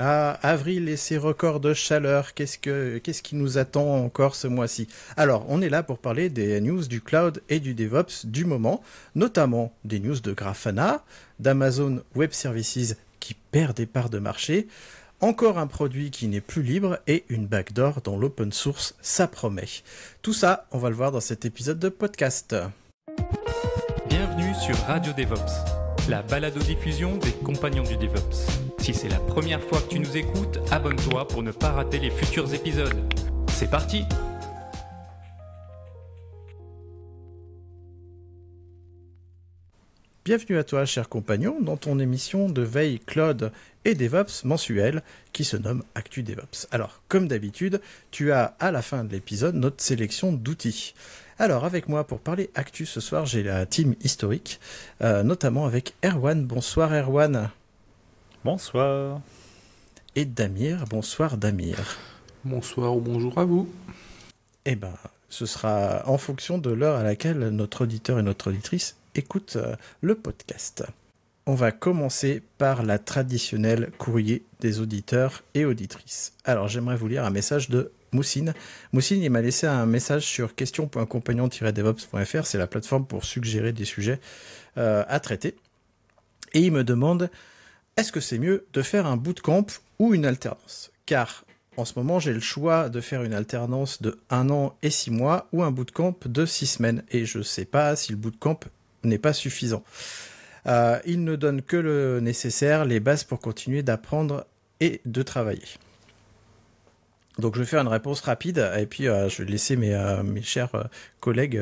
Ah, avril et ses records de chaleur, qu'est-ce, qui nous attend encore ce mois-ci Alors, on est là pour parler des news du cloud et du DevOps du moment, notamment des news de Grafana, d'Amazon Web Services qui perd des parts de marché, encore un produit qui n'est plus libre et une backdoor dont l'open source, ça promet. Tout ça, on va le voir dans cet épisode de podcast. Bienvenue sur Radio DevOps, la balado-diffusion des compagnons du DevOps. Si c'est la première fois que tu nous écoutes, abonne-toi pour ne pas rater les futurs épisodes. C'est parti Bienvenue à toi, cher compagnon, dans ton émission de veille cloud et DevOps mensuelle qui se nomme Actu DevOps. Alors, comme d'habitude, tu as à la fin de l'épisode notre sélection d'outils. Alors, avec moi pour parler Actu ce soir, j'ai la team historique, euh, notamment avec Erwan. Bonsoir Erwan. Bonsoir. Et Damir, bonsoir Damir. Bonsoir ou bonjour à vous. Eh ben, ce sera en fonction de l'heure à laquelle notre auditeur et notre auditrice écoutent euh, le podcast. On va commencer par la traditionnelle courrier des auditeurs et auditrices. Alors j'aimerais vous lire un message de Moussine. Moussine, il m'a laissé un message sur question.compagnon-devops.fr, c'est la plateforme pour suggérer des sujets euh, à traiter. Et il me demande est-ce que c'est mieux de faire un bootcamp ou une alternance Car en ce moment, j'ai le choix de faire une alternance de 1 an et 6 mois ou un bootcamp de 6 semaines. Et je ne sais pas si le bootcamp n'est pas suffisant. Euh, il ne donne que le nécessaire, les bases pour continuer d'apprendre et de travailler. Donc je vais faire une réponse rapide et puis euh, je vais laisser mes, euh, mes chers euh, collègues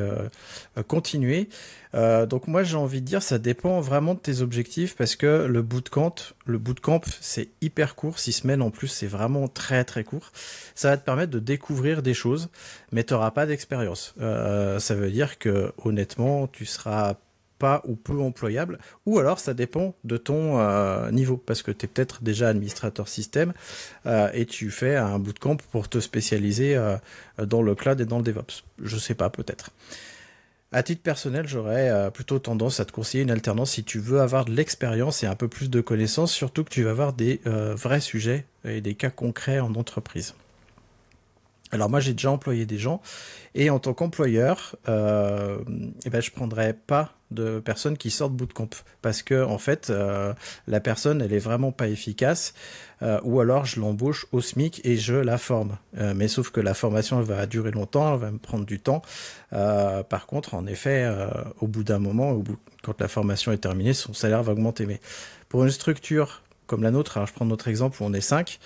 continuer. donc moi j'ai envie de dire ça dépend vraiment de tes objectifs parce que le bootcamp, le bootcamp c'est hyper court, six semaines en plus c'est vraiment très très court. Ça va te permettre de découvrir des choses mais tu n'auras pas d'expérience. ça veut dire que honnêtement tu seras pas ou peu employable, ou alors ça dépend de ton euh, niveau, parce que tu es peut-être déjà administrateur système euh, et tu fais un bootcamp pour te spécialiser euh, dans le cloud et dans le DevOps. Je sais pas, peut-être. À titre personnel, j'aurais plutôt tendance à te conseiller une alternance si tu veux avoir de l'expérience et un peu plus de connaissances, surtout que tu vas avoir des vrais sujets et des cas concrets en entreprise. Alors moi j'ai déjà employé des gens et en tant qu'employeur, je euh, ne eh ben, je prendrais pas de personnes qui sortent bout de bootcamp parce que en fait euh, la personne elle est vraiment pas efficace euh, ou alors je l'embauche au SMIC et je la forme mais sauf que la formation va durer longtemps elle va me prendre du temps par contre en effet au bout d'un moment quand la formation est terminée son salaire va augmenter mais pour une structure comme la nôtre alors je prends notre exemple où on est 5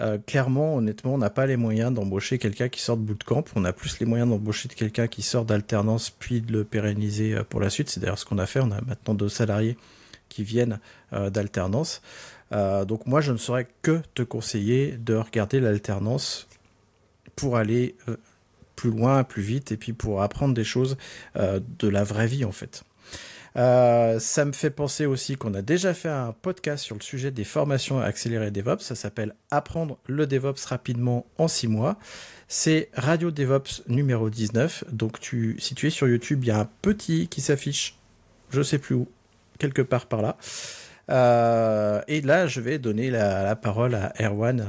euh, clairement, honnêtement, on n'a pas les moyens d'embaucher quelqu'un qui sort de bootcamp. On a plus les moyens d'embaucher quelqu'un qui sort d'alternance puis de le pérenniser euh, pour la suite. C'est d'ailleurs ce qu'on a fait. On a maintenant deux salariés qui viennent euh, d'alternance. donc moi, je ne saurais que te conseiller de regarder l'alternance pour aller plus loin, plus vite, et puis pour apprendre des choses de la vraie vie, en fait. Euh, ça me fait penser aussi qu'on a déjà fait un podcast sur le sujet des formations accélérées DevOps. Ça s'appelle Apprendre le DevOps rapidement en 6 mois. C'est Radio DevOps numéro 19. Donc tu, si tu es sur YouTube, il y a un petit qui s'affiche, je sais plus où, quelque part par là. Euh, et là, je vais donner la, parole à Erwan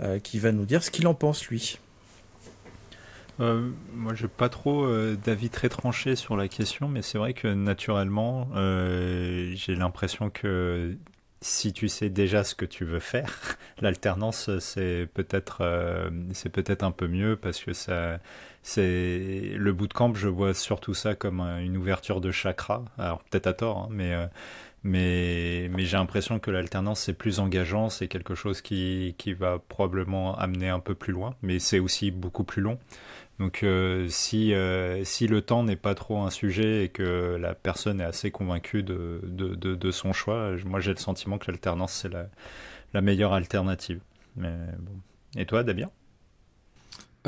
euh, qui va nous dire ce qu'il en pense lui. Euh, moi, j'ai pas trop euh, d'avis très tranché sur la question, mais c'est vrai que naturellement, euh, j'ai l'impression que si tu sais déjà ce que tu veux faire, l'alternance c'est peut-être euh, c'est peut-être un peu mieux parce que ça c'est le bootcamp, je vois surtout ça comme une ouverture de chakra. Alors peut-être à tort, hein, mais mais, mais j'ai l'impression que l'alternance c'est plus engageant, c'est quelque chose qui, qui va probablement amener un peu plus loin, mais c'est aussi beaucoup plus long. Donc euh, euh, si, le temps n'est pas trop un sujet et que la personne est assez convaincue de, son choix, moi j'ai le sentiment que l'alternance c'est la, meilleure alternative. Et toi, Damien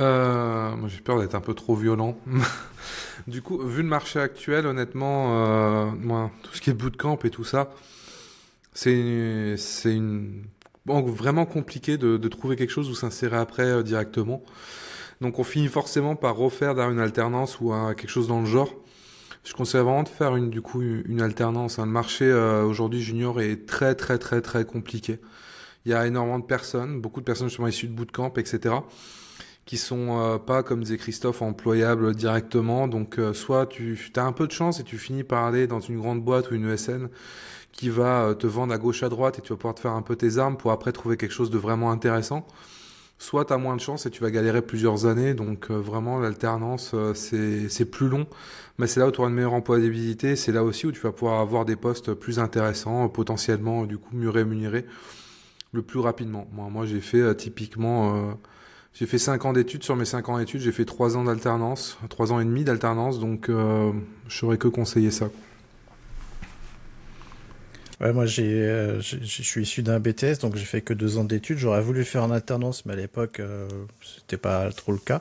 euh, moi j'ai peur d'être un peu trop violent. du coup, vu le marché actuel, honnêtement, moi, tout ce qui est bootcamp et tout ça, c'est une... vraiment compliqué de, trouver quelque chose où s'insérer après directement. Donc on finit forcément par refaire une alternance ou quelque chose dans le genre. Je conseille vraiment de faire une, du coup, une alternance. Hein. Le marché euh, aujourd'hui junior est très très très très compliqué. Il y a énormément de personnes, beaucoup de personnes justement issues de bootcamp, etc., qui sont euh, pas, comme disait Christophe, employables directement. Donc euh, soit tu as un peu de chance et tu finis par aller dans une grande boîte ou une ESN qui va te vendre à gauche à droite et tu vas pouvoir te faire un peu tes armes pour après trouver quelque chose de vraiment intéressant soit tu as moins de chance et tu vas galérer plusieurs années. Donc euh, vraiment, l'alternance, euh, c'est plus long, mais c'est là où tu auras une meilleure employabilité, c'est là aussi où tu vas pouvoir avoir des postes plus intéressants, euh, potentiellement du coup mieux rémunérés le plus rapidement. Moi, j'ai fait typiquement... j'ai fait 5 ans d'études, sur mes 5 ans d'études, j'ai fait 3 ans d'alternance, 3 ans et demi d'alternance, donc je saurais que conseiller ça. Ouais, moi, euh, j'ai, je suis issu d'un BTS, donc j'ai fait que deux ans d'études. J'aurais voulu faire en alternance, mais à l'époque, euh, c'était pas trop le cas.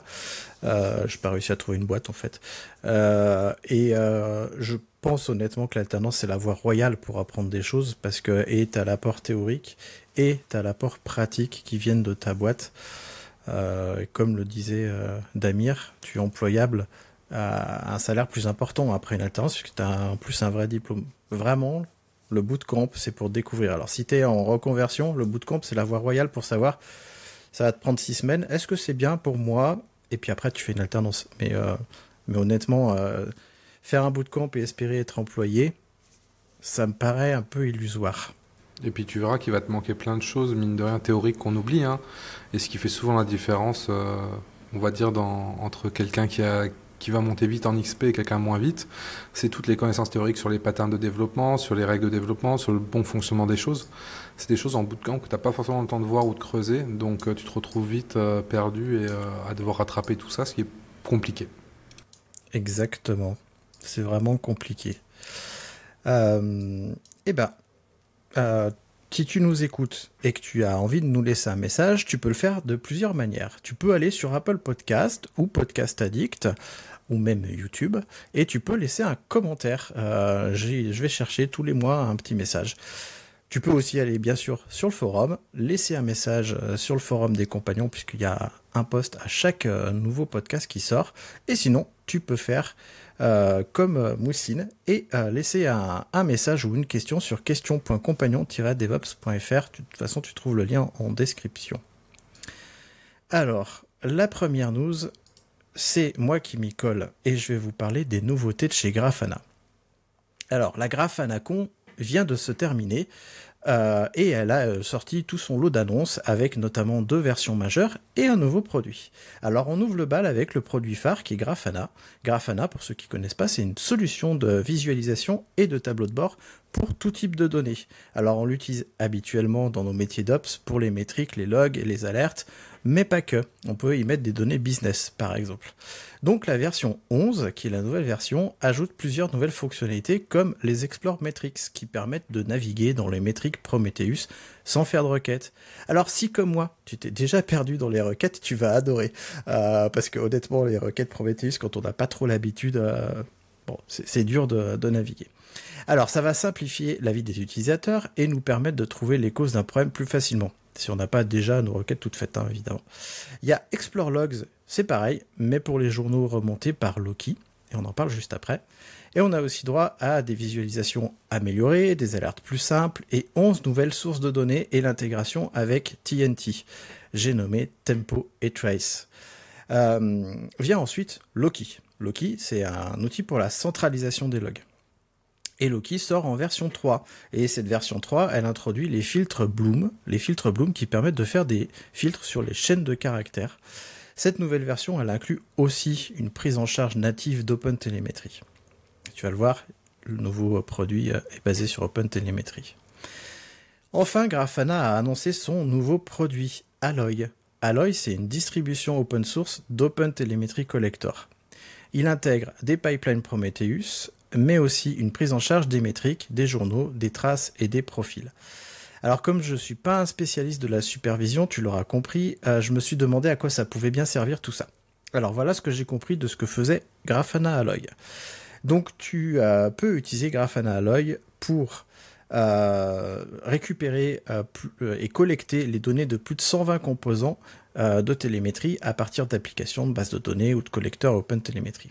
Euh, j'ai pas réussi à trouver une boîte, en fait. Euh, et euh, je pense honnêtement que l'alternance, c'est la voie royale pour apprendre des choses, parce que, et t'as l'apport théorique, et t'as l'apport pratique qui viennent de ta boîte. Euh, comme le disait Damir, tu es employable à un salaire plus important après une alternance, puisque tu as en plus un vrai diplôme. Vraiment, le bootcamp, c'est pour découvrir. Alors, si tu es en reconversion, le bootcamp, c'est la voie royale pour savoir, ça va te prendre six semaines, est-ce que c'est bien pour moi Et puis après, tu fais une alternance. Mais, euh, mais honnêtement, euh, faire un bootcamp et espérer être employé, ça me paraît un peu illusoire. Et puis tu verras qu'il va te manquer plein de choses, mine de rien, théoriques qu'on oublie. Hein. et ce qui fait souvent la différence, euh, on va dire, entre quelqu'un qui a qui va monter vite en XP et quelqu'un moins vite. C'est toutes les connaissances théoriques sur les patterns de développement, sur les règles de développement, sur le bon fonctionnement des choses. C'est des choses en bout de camp que tu n'as pas forcément le temps de voir ou de creuser, donc euh, tu te retrouves vite euh, perdu et euh, à devoir rattraper tout ça, ce qui est compliqué. Exactement. C'est vraiment compliqué. eh bien, si tu nous écoutes et que tu as envie de nous laisser un message, tu peux le faire de plusieurs manières. Tu peux aller sur Apple Podcast ou Podcast Addict ou même YouTube, et tu peux laisser un commentaire. Euh, je vais chercher tous les mois un petit message. Tu peux aussi aller bien sûr sur le forum, laisser un message euh, sur le forum des compagnons puisqu'il y a un post à chaque euh, nouveau podcast qui sort. Et sinon, tu peux faire comme Moussine et laisser un, un, message ou une question sur question.compagnon-devops.fr. De toute façon, tu trouves le lien en description. Alors, la première news, c'est moi qui m'y colle et je vais vous parler des nouveautés de chez Grafana. Alors, la Con vient de se terminer euh, et elle a euh, sorti tout son lot d'annonces avec notamment deux versions majeures et un nouveau produit. Alors, on ouvre le bal avec le produit phare qui est Grafana. Grafana, pour ceux qui ne connaissent pas, c'est une solution de visualisation et de tableau de bord pour tout type de données. Alors, on l'utilise habituellement dans nos métiers d'ops pour les métriques, les logs, et les alertes, mais pas que. On peut y mettre des données business, par exemple. Donc la version 11, qui est la nouvelle version, ajoute plusieurs nouvelles fonctionnalités comme les Explore Metrics, qui permettent de naviguer dans les métriques Prometheus sans faire de requêtes. Alors si comme moi, tu t'es déjà perdu dans les requêtes, tu vas adorer. Euh, parce que honnêtement, les requêtes Prometheus, quand on n'a pas trop l'habitude, euh, c'est dur de naviguer. Alors ça va simplifier la vie des utilisateurs et nous permettre de trouver les causes d'un problème plus facilement. Si on n'a pas déjà nos requêtes toutes faites, hein, évidemment. Il y a Explore Logs, c'est pareil, mais pour les journaux remontés par Loki, et on en parle juste après. Et on a aussi droit à des visualisations améliorées, des alertes plus simples, et 11 nouvelles sources de données et l'intégration avec TNT. J'ai nommé Tempo et Trace. Euh, vient ensuite Loki. Loki, c'est un outil pour la centralisation des logs. Et Loki sort en version 3. Et cette version 3, elle introduit les filtres Bloom, les filtres Bloom qui permettent de faire des filtres sur les chaînes de caractères. Cette nouvelle version, elle inclut aussi une prise en charge native d'Open d'OpenTelemetry. Tu vas le voir, le nouveau produit euh, est basé sur OpenTelemetry. Enfin, Grafana a annoncé son nouveau produit, Alloy. Alloy, c'est une distribution open source d'OpenTelemetry Collector. Il intègre des pipelines Prometheus, mais aussi une prise en charge des métriques, des journaux, des traces et des profils. Alors comme je ne suis pas un spécialiste de la supervision, tu l'auras compris, euh, je me suis demandé à quoi ça pouvait bien servir tout ça. Alors voilà ce que j'ai compris de ce que faisait Grafana Alloy. Donc tu euh, peux utiliser Grafana Alloy pour euh, récupérer et collecter les données de plus de 120 composants de télémétrie à partir d'applications de bases de données ou de collecteurs open télémétrie.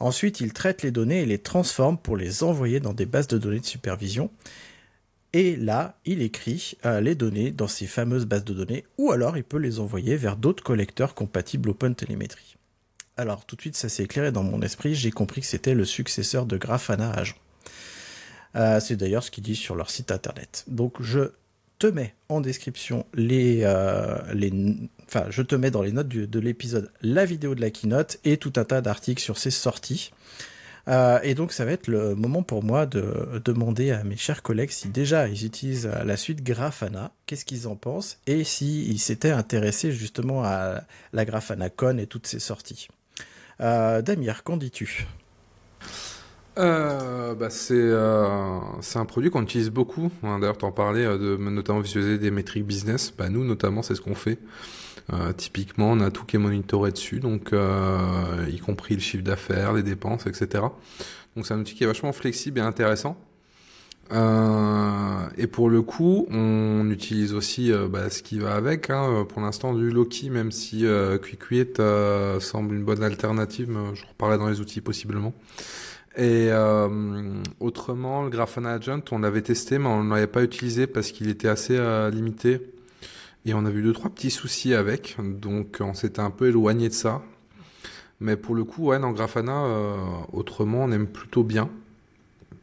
Ensuite, il traite les données et les transforme pour les envoyer dans des bases de données de supervision. Et là, il écrit euh, les données dans ces fameuses bases de données, ou alors il peut les envoyer vers d'autres collecteurs compatibles OpenTelemetry. Alors tout de suite, ça s'est éclairé dans mon esprit, j'ai compris que c'était le successeur de Grafana Agent. Euh, c'est d'ailleurs ce qu'ils disent sur leur site internet. Donc je te mets en description les, euh, enfin, je te mets dans les notes de l'épisode la vidéo de la keynote et tout un tas d'articles sur ses sorties. Euh, et donc ça va être le moment pour moi de demander à mes chers collègues si déjà ils utilisent euh, la suite Grafana, qu'est-ce qu'ils en pensent, et s'ils ils s'étaient intéressés justement à la Grafana Con et toutes ses sorties. Damir, qu'en dis-tu euh, bah euh, c'est un produit qu'on utilise beaucoup. Hein, d'ailleurs, tu en parlais euh, de notamment visualiser des métriques business. Bah, nous, notamment, c'est ce qu'on fait. Euh, typiquement, on a tout qui est monitoré dessus, donc y compris le chiffre d'affaires, les dépenses, etc. Donc c'est un outil qui est vachement flexible et intéressant. et pour le coup, on utilise aussi bah, ce qui va avec. Hein. pour l'instant, du Loki, même si euh, QuickWit semble une bonne alternative, je reparlerai dans les outils possiblement. Et euh, autrement, le Grafana Agent, on l'avait testé, mais on ne l'avait pas utilisé parce qu'il était assez euh, limité. Et on a vu deux, trois petits soucis avec. Donc, on s'était un peu éloigné de ça. Mais pour le coup, ouais, dans Grafana, euh, autrement, on aime plutôt bien.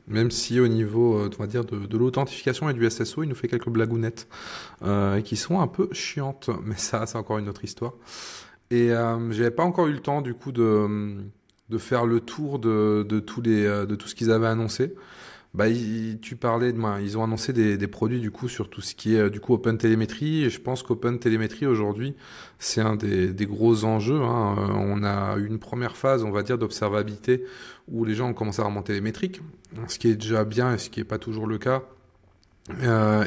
Même si au niveau on va dire, de, de l'authentification et du SSO, il nous fait quelques blagounettes qui sont un peu chiantes. Mais ça, c'est encore une autre histoire. Et j'avais pas encore eu le temps, du coup, de hum, de faire le tour de, tous les, euh, de tout ce qu'ils avaient annoncé. Bah, tu parlais ben, Ils ont annoncé des, produits du coup sur tout ce qui est euh, du coup Open Télémétrie. Et je pense qu'Open Télémétrie aujourd'hui, c'est un des, gros enjeux. Hein. Euh, on a eu une première phase, on va dire, d'observabilité où les gens ont commencé à remonter les métriques, ce qui est déjà bien et ce qui n'est pas toujours le cas.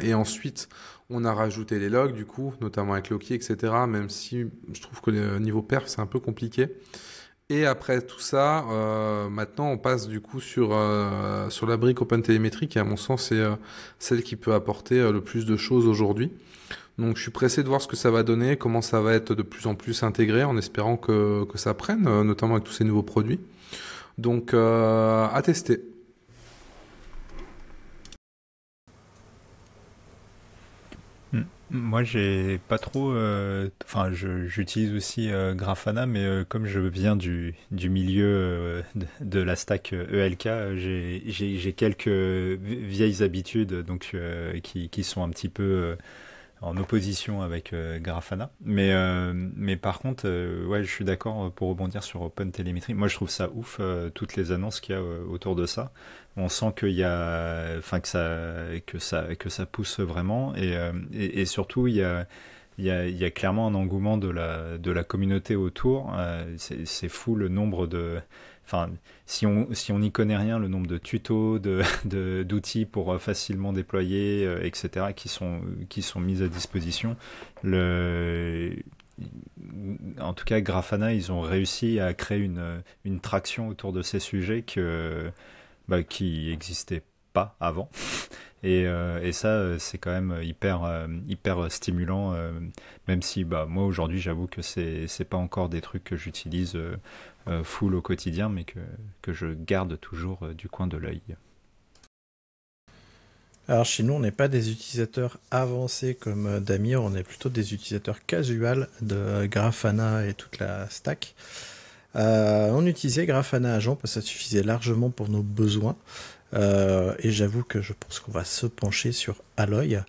et ensuite, on a rajouté les logs du coup, notamment avec Loki, etc. Même si je trouve que le niveau perf c'est un peu compliqué. Et après tout ça, euh, maintenant, on passe du coup sur, euh, sur la brique OpenTelemetry qui, à mon sens, est euh, celle qui peut apporter le plus de choses aujourd'hui. Donc, je suis pressé de voir ce que ça va donner, comment ça va être de plus en plus intégré, en espérant que, que ça prenne, notamment avec tous ces nouveaux produits. Donc, à tester. Moi, j'ai pas trop. Euh, enfin, je j'utilise aussi euh, Grafana, mais euh, comme je viens du, du milieu de, la stack ELK, e j'ai quelques vieilles habitudes donc, qui, qui, sont un petit peu en opposition avec euh, Grafana. Mais, euh, mais par contre, euh, ouais, je suis d'accord pour rebondir sur Open Telemetry. Moi, je trouve ça ouf, toutes les annonces qu'il y a autour de ça. On sent qu'il y a, enfin, que ça, que ça, que ça pousse vraiment. Et, et, surtout, il y a, il y, a, y, a, clairement un engouement de la, de la communauté autour. c'est fou le nombre de. Enfin, si on si on n'y connaît rien, le nombre de tutos, de d'outils pour euh, facilement déployer, euh, etc. qui sont qui sont mis à disposition. Le en tout cas, Grafana, ils ont réussi à créer une, une traction autour de ces sujets que, bah, qui n'existaient pas avant. Et, euh, et ça, c'est quand même hyper, hyper stimulant, même si bah, moi aujourd'hui, j'avoue que c'est pas encore des trucs que j'utilise euh, full au quotidien, mais que, je garde toujours euh, du coin de l'œil. Alors chez nous, on n'est pas des utilisateurs avancés comme euh, Damir, on est plutôt des utilisateurs casuals de Grafana et toute la stack. on utilisait Grafana Agent parce que ça suffisait largement pour nos besoins. et j'avoue que je pense qu'on va se pencher sur Alloy.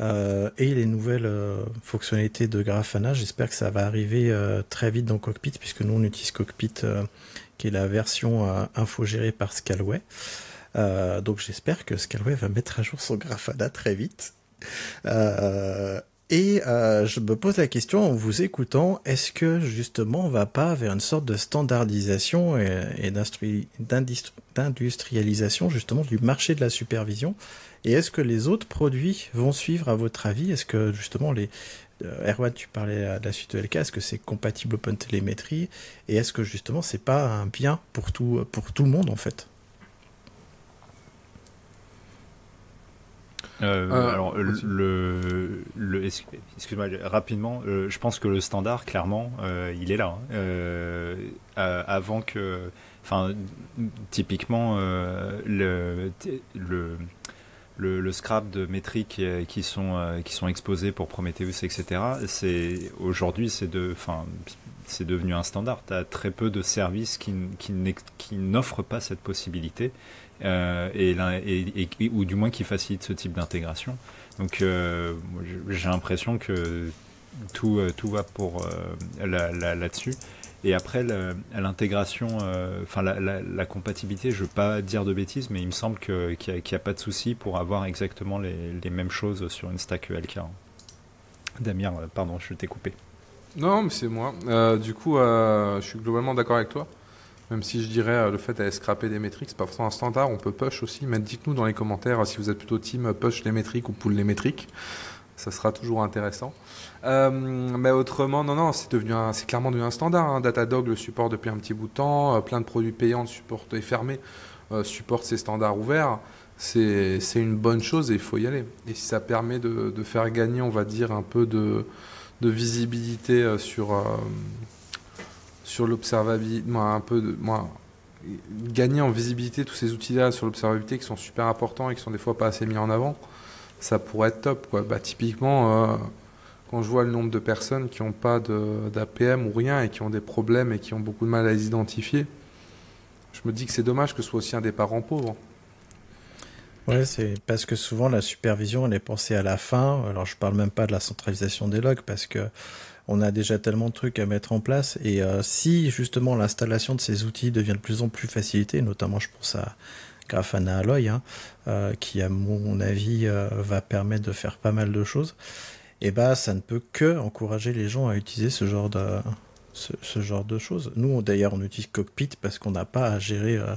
Euh, et les nouvelles euh, fonctionnalités de Grafana. J'espère que ça va arriver euh, très vite dans Cockpit, puisque nous on utilise Cockpit, qui est la version info gérée par Scalway. donc j'espère que Scalway va mettre à jour son Grafana très vite. et je me pose la question en vous écoutant, est-ce que justement on va pas vers une sorte de standardisation et d'industrialisation justement du marché de la supervision et est-ce que les autres produits vont suivre à votre avis Est-ce que justement les euh, tu parlais à la suite de LK, est-ce que c'est compatible open télémétrie Et est-ce que justement c'est pas un bien pour tout pour tout le monde en fait euh, euh, alors, le, excuse-moi, rapidement, je pense que le standard, clairement, il est là. Hein. avant que, enfin, typiquement, le, le le, le, scrap de métriques euh, qui sont, euh, qui sont exposées pour Prometheus, etc. C'est, aujourd'hui, c'est de, enfin, c'est devenu un standard. Tu as très peu de services qui, qui n'offrent pas cette possibilité, euh, et, ou du moins qui facilitent ce type d'intégration. Donc j'ai l'impression que tout, tout va pour là dessus et après, l'intégration, euh, enfin, la, compatibilité, je ne veux pas dire de bêtises, mais il me semble qu'il n'y a, pas de souci pour avoir exactement les, mêmes choses sur une stack ELK. Damien, euh, pardon, je t'ai coupé. Non, mais c'est moi. Euh, du coup, je suis globalement d'accord avec toi. Même si je dirais le fait d'aller scraper des métriques, c'est pas forcément un standard. On peut push aussi. Mais dites-nous dans les commentaires si vous êtes plutôt team push les métriques ou pull les métriques. Ça sera toujours intéressant. Euh, mais autrement, non, non, c'est devenu, c'est clairement devenu un standard. Hein. Datadog le supporte depuis un petit bout de temps. Euh, plein de produits payants supportent et fermés euh, supportent ces standards ouverts. C'est, une bonne chose et il faut y aller. Et si ça permet de, faire gagner, on va dire, un peu de, visibilité sur, sur l'observabilité, un peu de, moi, gagner en visibilité tous ces outils-là sur l'observabilité qui sont super importants et qui sont des fois pas assez mis en avant, ça pourrait être top. Quoi. Bah, typiquement, quand je vois le nombre de personnes qui n'ont pas d'APM ou rien et qui ont des problèmes et qui ont beaucoup de mal à les identifier, je me dis que c'est dommage que ce soit aussi un des parents pauvres. Ouais, c'est parce que souvent la supervision, elle est pensée à la fin. Alors je parle même pas de la centralisation des logs parce que on a déjà tellement de trucs à mettre en place. Et euh, si justement l'installation de ces outils devient de plus en plus facilitée, notamment je pense à Grafana Alloy, hein, euh, qui à mon avis euh, va permettre de faire pas mal de choses, et eh bah ben, ça ne peut que encourager les gens à utiliser ce genre de, ce, genre de choses. Nous, d'ailleurs, on utilise Cockpit parce qu'on n'a pas à gérer, euh,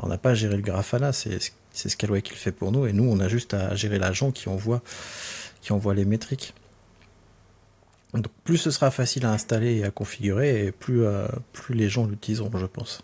on n'a pas à gérer le Grafana. C'est c'est Scalway qui le fait pour nous, et nous, on a juste à gérer l'agent qui envoie, qui envoie les métriques. Donc, plus ce sera facile à installer et à configurer, plus, euh, plus les gens l'utiliseront, je pense.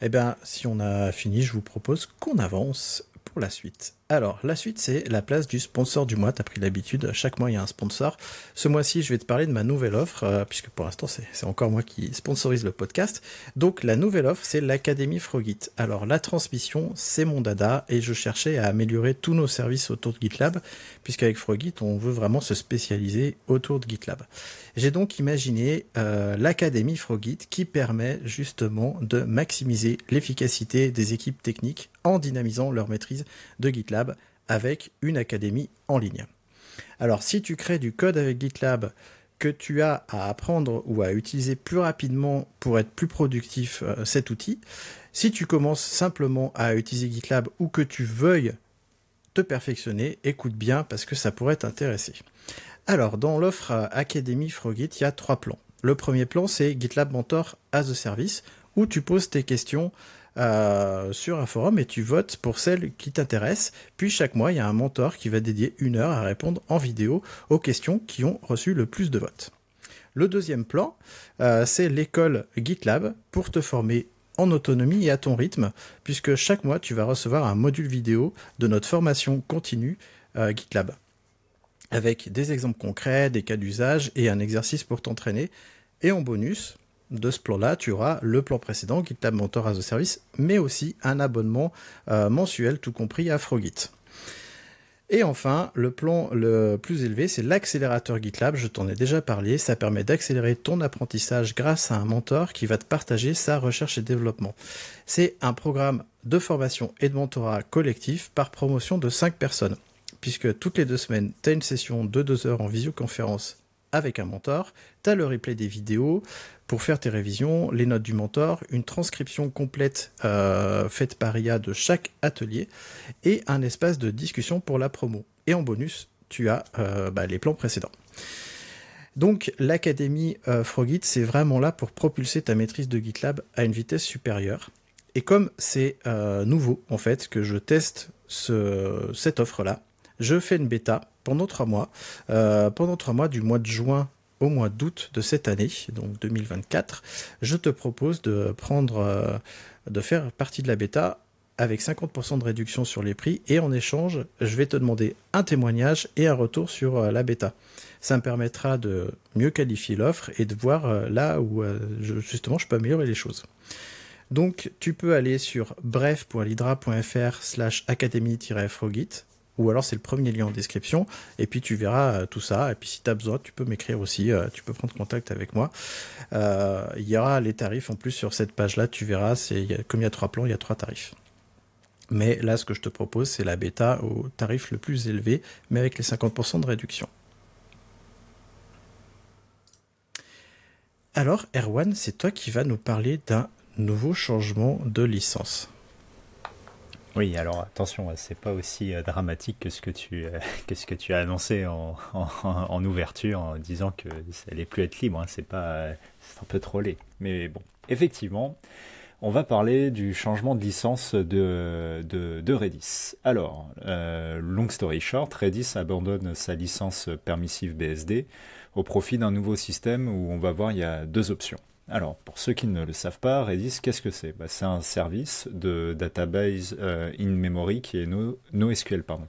Eh bien, si on a fini, je vous propose qu'on avance pour la suite. Alors, la suite, c'est la place du sponsor du mois. T'as pris l'habitude, chaque mois, il y a un sponsor. Ce mois-ci, je vais te parler de ma nouvelle offre, euh, puisque pour l'instant, c'est encore moi qui sponsorise le podcast. Donc, la nouvelle offre, c'est l'Académie Frogit. Alors, la transmission, c'est mon dada, et je cherchais à améliorer tous nos services autour de GitLab, puisqu'avec Frogit, on veut vraiment se spécialiser autour de GitLab. J'ai donc imaginé euh, l'Académie Frogit qui permet justement de maximiser l'efficacité des équipes techniques en dynamisant leur maîtrise de GitLab avec une académie en ligne. Alors si tu crées du code avec GitLab que tu as à apprendre ou à utiliser plus rapidement pour être plus productif euh, cet outil, si tu commences simplement à utiliser GitLab ou que tu veuilles te perfectionner, écoute bien parce que ça pourrait t'intéresser. Alors, dans l'offre Academy Frogit, il y a trois plans. Le premier plan, c'est GitLab Mentor as a Service, où tu poses tes questions euh, sur un forum et tu votes pour celle qui t'intéresse. Puis chaque mois, il y a un mentor qui va dédier une heure à répondre en vidéo aux questions qui ont reçu le plus de votes. Le deuxième plan, euh, c'est l'école GitLab pour te former en autonomie et à ton rythme, puisque chaque mois, tu vas recevoir un module vidéo de notre formation continue euh, GitLab, avec des exemples concrets, des cas d'usage et un exercice pour t'entraîner. Et en bonus, de ce plan-là, tu auras le plan précédent GitLab Mentor as a Service, mais aussi un abonnement euh, mensuel, tout compris à Frogit. Et enfin, le plan le plus élevé, c'est l'accélérateur GitLab. Je t'en ai déjà parlé. Ça permet d'accélérer ton apprentissage grâce à un mentor qui va te partager sa recherche et développement. C'est un programme de formation et de mentorat collectif par promotion de 5 personnes. Puisque toutes les deux semaines, tu as une session de 2 heures en visioconférence avec un mentor, tu as le replay des vidéos pour faire tes révisions, les notes du mentor, une transcription complète euh, faite par IA de chaque atelier et un espace de discussion pour la promo. Et en bonus, tu as euh, bah, les plans précédents. Donc l'académie euh, Frogit, c'est vraiment là pour propulser ta maîtrise de GitLab à une vitesse supérieure. Et comme c'est nouveau, en fait, que je teste cette offre-là, je fais une bêta pendant trois mois, euh, pendant trois mois du mois de juin au mois d'août de cette année, donc 2024, je te propose de prendre, euh, de faire partie de la bêta avec 50% de réduction sur les prix et en échange, je vais te demander un témoignage et un retour sur euh, la bêta. Ça me permettra de mieux qualifier l'offre et de voir là où justement je peux améliorer les choses. Donc tu peux aller sur brefhydrafr slash académie-frogit ou alors c'est le premier lien en description. Et puis tu verras euh, tout ça. Et puis si tu as besoin, tu peux m'écrire aussi, euh, tu peux prendre contact avec moi. Euh, il y aura les tarifs en plus sur cette page-là, tu verras, comme il y a trois plans, il y a trois tarifs. Mais là, ce que je te propose, c'est la bêta au tarif le plus élevé, mais avec les 50% de réduction. Alors, Erwan, c'est toi qui vas nous parler d'un nouveau changement de licence. Oui, alors attention, c'est pas aussi euh, dramatique que ce que tu, euh, ce que tu as annoncé en, en, ouverture en disant que ça allait plus être libre. Hein. C'est pas, euh, c'est un peu trollé. Mais bon, effectivement, on va parler du changement de licence de, de, Redis. Alors, long story short, Redis abandonne sa licence permissive BSD au profit d'un nouveau système où on va voir il y a deux options. Alors, pour ceux qui ne le savent pas, Redis, qu'est-ce que c'est bah, C'est un service de database euh, in-memory qui est no, NoSQL, pardon,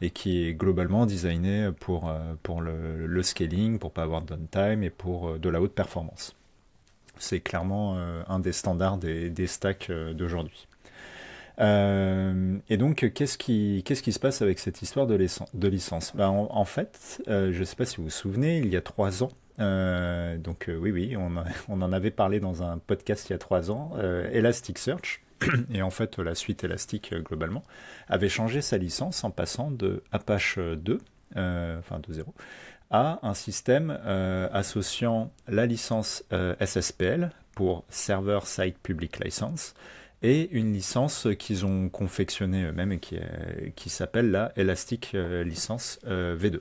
et qui est globalement designé pour, euh, pour le, scaling, pour pas avoir de downtime et pour euh, de la haute performance. C'est clairement un des standards des, stacks d'aujourd'hui. et donc, qu'est-ce qui, qui se passe avec cette histoire de, licence bah, en, fait, je ne sais pas si vous vous souvenez, il y a trois ans, euh, donc euh, oui, oui, on, en avait parlé dans un podcast il y a trois ans. Euh, Elasticsearch, et en fait la suite Elastic globalement, avait changé sa licence en passant de Apache 2, enfin 2.0, à un système associant la licence SSPL pour Server Site Public License et une licence qu'ils ont confectionnée eux-mêmes et qui, qui s'appelle la Elastic License V2,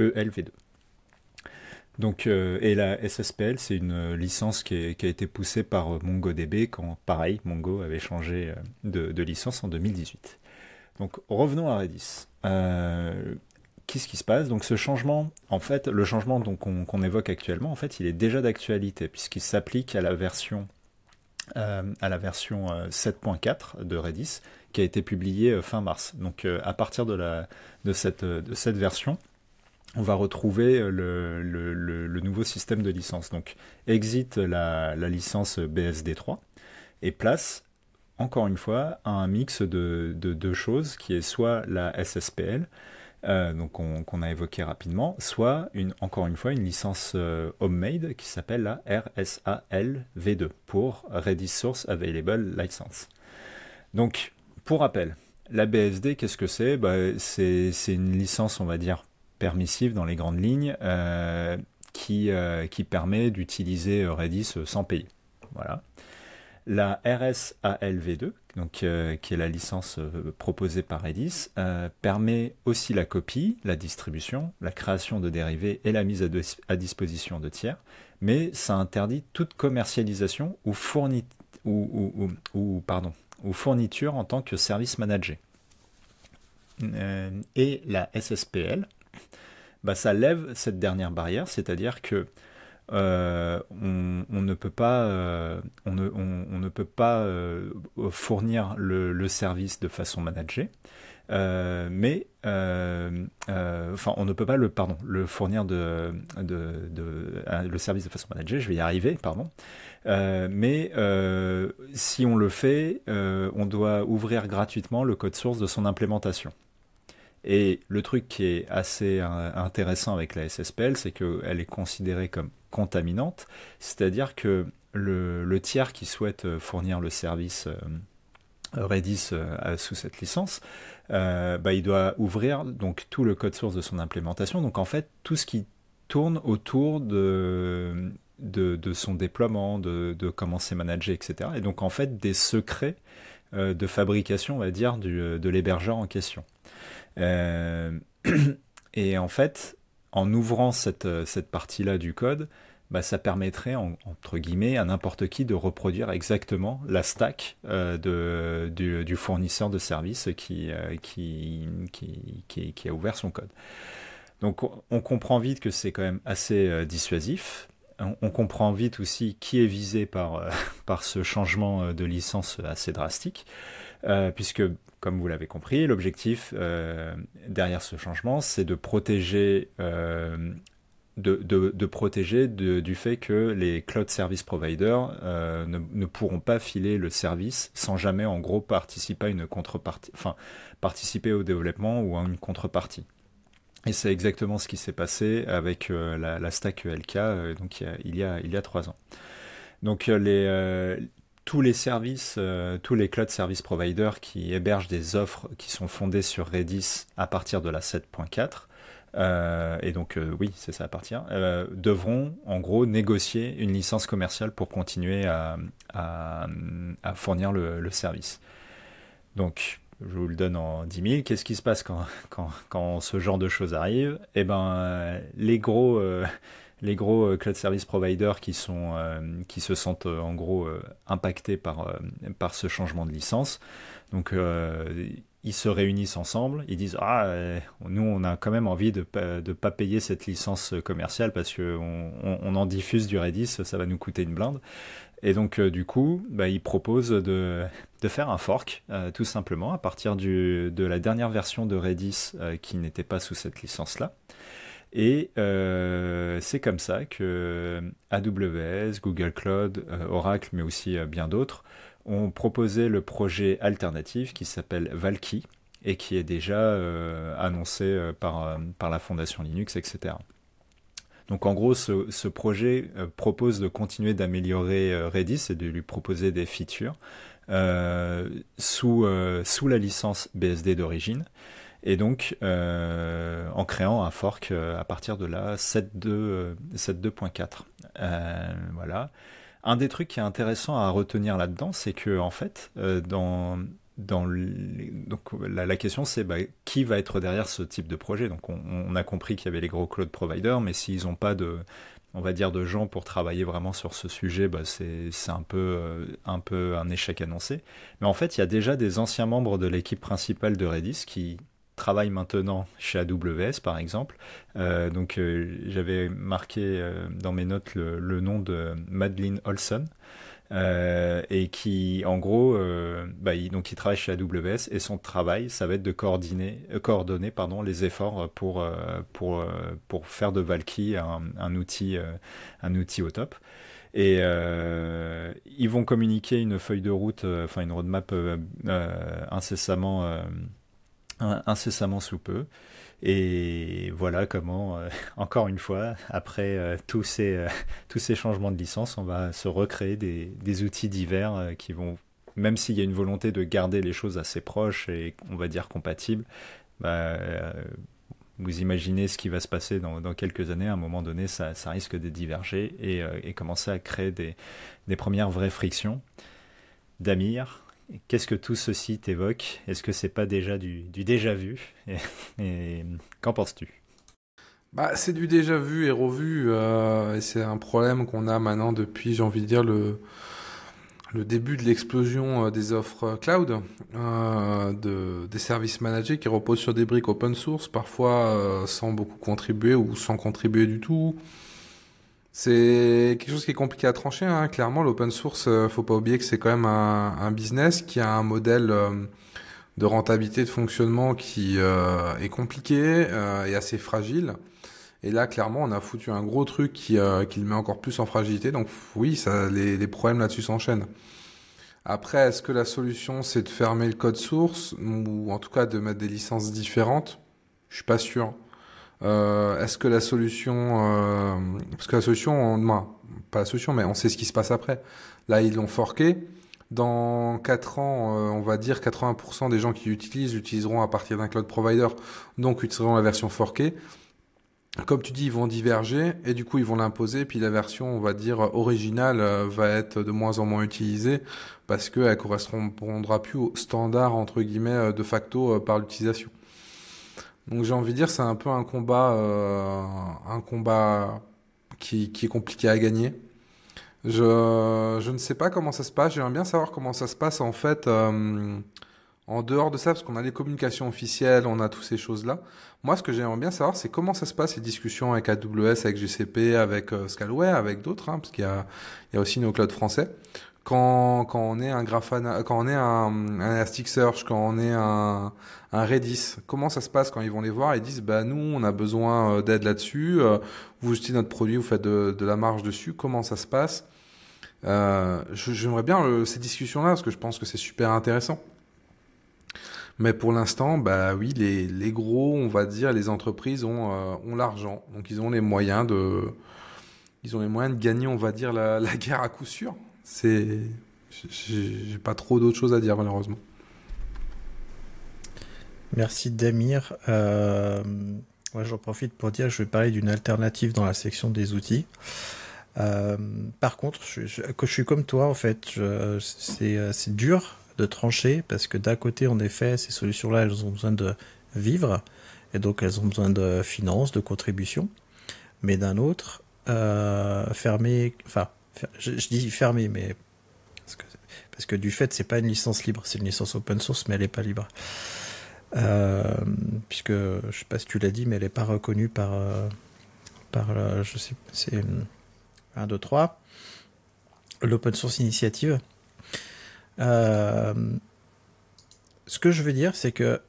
ELV2. Donc, euh, et la SSPL, c'est une euh, licence qui, a été poussée par euh, MongoDB quand, pareil, Mongo avait changé de, licence en 2018. Donc, revenons à Redis. Qu'est-ce qui se passe Donc, ce changement, en fait, le changement qu'on évoque actuellement, en fait, il est déjà d'actualité puisqu'il s'applique à la version version 7.4 de Redis qui a été publiée fin mars. Donc, à partir de, de cette version, on va retrouver euh, le, nouveau système de licence. Donc, exit la, licence BSD3 et place, encore une fois, un mix de, deux choses qui est soit la SSPL, euh, qu'on a évoqué rapidement, soit une, encore une fois une licence euh, homemade qui s'appelle la RSAL V2 pour Ready Source Available License. Donc, pour rappel, la BSD, qu'est-ce que bah, c'est C'est une licence, on va dire, permissive dans les grandes lignes euh, qui, euh, qui permet d'utiliser euh, Redis sans payer. Voilà. La RSALv2, donc, qui est la licence proposée par Redis, permet aussi la copie, la distribution, la création de dérivés et la mise à, disposition de tiers, mais ça interdit toute commercialisation ou, fourniture en tant que service managé. et la SSPL, bah, ça lève cette dernière barrière, c'est-à-dire que euh, on, ne peut pas, euh, on, ne, peut pas euh, fournir le, service de façon managée, mais enfin on ne peut pas le pardon le fournir de, de le service de façon managée. Je vais y arriver, pardon. mais si on le fait, on doit ouvrir gratuitement le code source de son implémentation. Et le truc qui est assez euh, intéressant avec la SSPL, c'est qu'elle est considérée comme contaminante, c'est-à-dire que le, tiers qui souhaite euh, fournir le service euh, Redis sous cette licence, bah, il doit ouvrir donc tout le code source de son implémentation. Donc en fait, tout ce qui tourne autour de, son déploiement, de, comment c'est managé, etc. Et donc en fait, des secrets de fabrication, on va dire, de l'hébergeur en question. Euh, et en fait, en ouvrant cette, euh, cette partie-là du code, bah, ça permettrait entre guillemets à n'importe qui de reproduire exactement la stack euh, de, du, fournisseur de services qui, qui, qui, qui, a ouvert son code. Donc on comprend vite que c'est quand même assez dissuasif, on comprend vite aussi qui est visé par, euh, ce changement euh, de licence euh, assez drastique, puisque, comme vous l'avez compris, l'objectif derrière ce changement, c'est de protéger, de, protéger du fait que les cloud service providers ne, pourront pas filer le service sans jamais, en gros, participer à une contrepartie, participer au développement ou à une contrepartie. Et c'est exactement ce qui s'est passé avec euh, la, stack ELK euh, donc il y, a, trois ans. Donc euh, tous les services, tous les cloud service providers qui hébergent des offres qui sont fondées sur Redis à partir de la 7.4, et donc oui, c'est ça à partir, devront en gros négocier une licence commerciale pour continuer à, fournir le, le, service. Donc je vous le donne en 10 000, qu'est-ce qui se passe quand, quand, ce genre de choses arrive Eh ben, euh, les gros, euh, les gros euh, cloud service providers qui, sont, qui se sentent en gros impactés par, par ce changement de licence, donc ils se réunissent ensemble, ils disent Ah, nous, on a quand même envie de ne pas payer cette licence commerciale parce qu'on on, en diffuse du Redis, ça va nous coûter une blinde. Et donc, du coup, bah, ils proposent de de faire un fork, euh, tout simplement, à partir du, de la dernière version de Redis euh, qui n'était pas sous cette licence-là. Et euh, c'est comme ça que AWS, Google Cloud, Oracle, mais aussi bien d'autres, ont proposé le projet alternatif qui s'appelle Valky et qui est déjà annoncé par, par la Fondation Linux, etc. Donc en gros, ce, ce projet propose de continuer d'améliorer Redis et de lui proposer des features euh, euh, sous, la licence BSD d'origine et donc euh, en créant un fork à partir de la 7.2.4. voilà. Un des trucs qui est intéressant à retenir là-dedans, c'est que en fait, dans, dans donc, la, question c'est bah, qui va être derrière ce type de projet. Donc on, on a compris qu'il y avait les gros cloud providers, mais s'ils n'ont pas de, on va dire, de gens pour travailler vraiment sur ce sujet, bah, c'est euh, un, peu, un échec annoncé. Mais en fait, il y a déjà des anciens membres de l'équipe principale de Redis qui travaillent maintenant chez AWS, par exemple. Euh, donc, euh, j'avais marqué dans mes notes le, le, nom de Madeleine Olson. Euh, et qui, en gros, euh, bah, il, donc il travaille chez AWS et son travail, ça va être de euh, coordonner, pardon, les efforts pour, pour, pour faire de Valky un, outil, un outil au top. Et ils vont communiquer une feuille de route, enfin une roadmap incessamment, incessamment sous peu. Et voilà comment, euh, encore une fois, après euh, tous, ces, euh, tous ces changements de licence, on va se recréer des, des outils divers qui vont, même s'il y a une volonté de garder les choses assez proches et on va dire compatibles, bah, vous imaginez ce qui va se passer dans, dans quelques années, à un moment donné, ça, ça risque de diverger et, et, commencer à créer des, des premières vraies frictions. Damir, Qu'est-ce que tout ceci t'évoque Est-ce que c'est pas déjà du, déjà vu Et, qu'en penses-tu bah, C'est du déjà vu et revu. Euh, et c'est un problème qu'on a maintenant depuis, j'ai envie de dire, le, début de l'explosion euh, des offres cloud, euh, des services managés qui reposent sur des briques open source, parfois sans beaucoup contribuer ou sans contribuer du tout. C'est quelque chose qui est compliqué à trancher. Hein. Clairement, l'open source, euh, faut pas oublier que c'est quand même un, business qui a un modèle euh, de rentabilité de fonctionnement qui euh, est compliqué et assez fragile. Et là, clairement, on a foutu un gros truc qui, qui le met encore plus en fragilité. Donc oui, ça, les, les problèmes là-dessus s'enchaînent. Après, est-ce que la solution, c'est de fermer le code source ou en tout cas de mettre des licences différentes Je suis pas sûr. Euh, est-ce que la solution, euh, parce que la solution, on, pas la solution, mais on sait ce qui se passe après. Là, ils l'ont forqué. Dans 4 ans, euh, on va dire 80% des gens qui utilisent l'utiliseront à partir d'un cloud provider, donc utiliseront la version forquée. Comme tu dis, ils vont diverger et du coup ils vont l'imposer. Puis la version, on va dire originale, va être de moins en moins utilisée parce qu'elle correspondra plus au standard entre guillemets de facto par l'utilisation. Donc j'ai envie de dire c'est un peu un combat, euh, un combat qui, qui, est compliqué à gagner. Je, je, ne sais pas comment ça se passe. J'aimerais bien savoir comment ça se passe en fait euh, en dehors de ça, parce qu'on a les communications officielles, on a toutes ces choses-là. Moi, ce que j'aimerais bien savoir, c'est comment ça se passe les discussions avec AWS, avec GCP, avec euh, Scalway, avec d'autres, hein, parce qu'il y a, il y a aussi nos clouds français quand, on est un Grafana, quand on est un, Elasticsearch, quand on est un, Redis, comment ça se passe quand ils vont les voir Ils disent bah nous on a besoin euh, d'aide là-dessus, euh, vous utilisez notre produit, vous faites de, la marge dessus, comment ça se passe euh, J'aimerais bien ces discussions-là parce que je pense que c'est super intéressant. Mais pour l'instant, bah oui, les, gros, on va dire, les entreprises ont, l'argent, donc ils ont les moyens de, ils ont les moyens de gagner, on va dire, la guerre à coup sûr. C'est, j'ai pas trop d'autres choses à dire malheureusement. Merci Damir. Euh, J'en profite pour dire, que je vais parler d'une alternative dans la section des outils. Euh, par contre, je, je, suis comme toi en fait, euh, c'est dur de trancher parce que d'un côté, en effet, ces solutions-là, elles ont besoin de vivre et donc elles ont besoin de finances, de contributions. Mais d'un autre, euh, fermer, enfin, je, dis fermé, mais parce que, du fait, c'est pas une licence libre, c'est une licence open source, mais elle n'est pas libre. Euh, puisque je sais pas si tu l'as dit, mais elle n'est pas reconnue par euh, par euh, je sais, c'est 1, 2, 3, l'open source initiative. ce que je veux dire, c'est que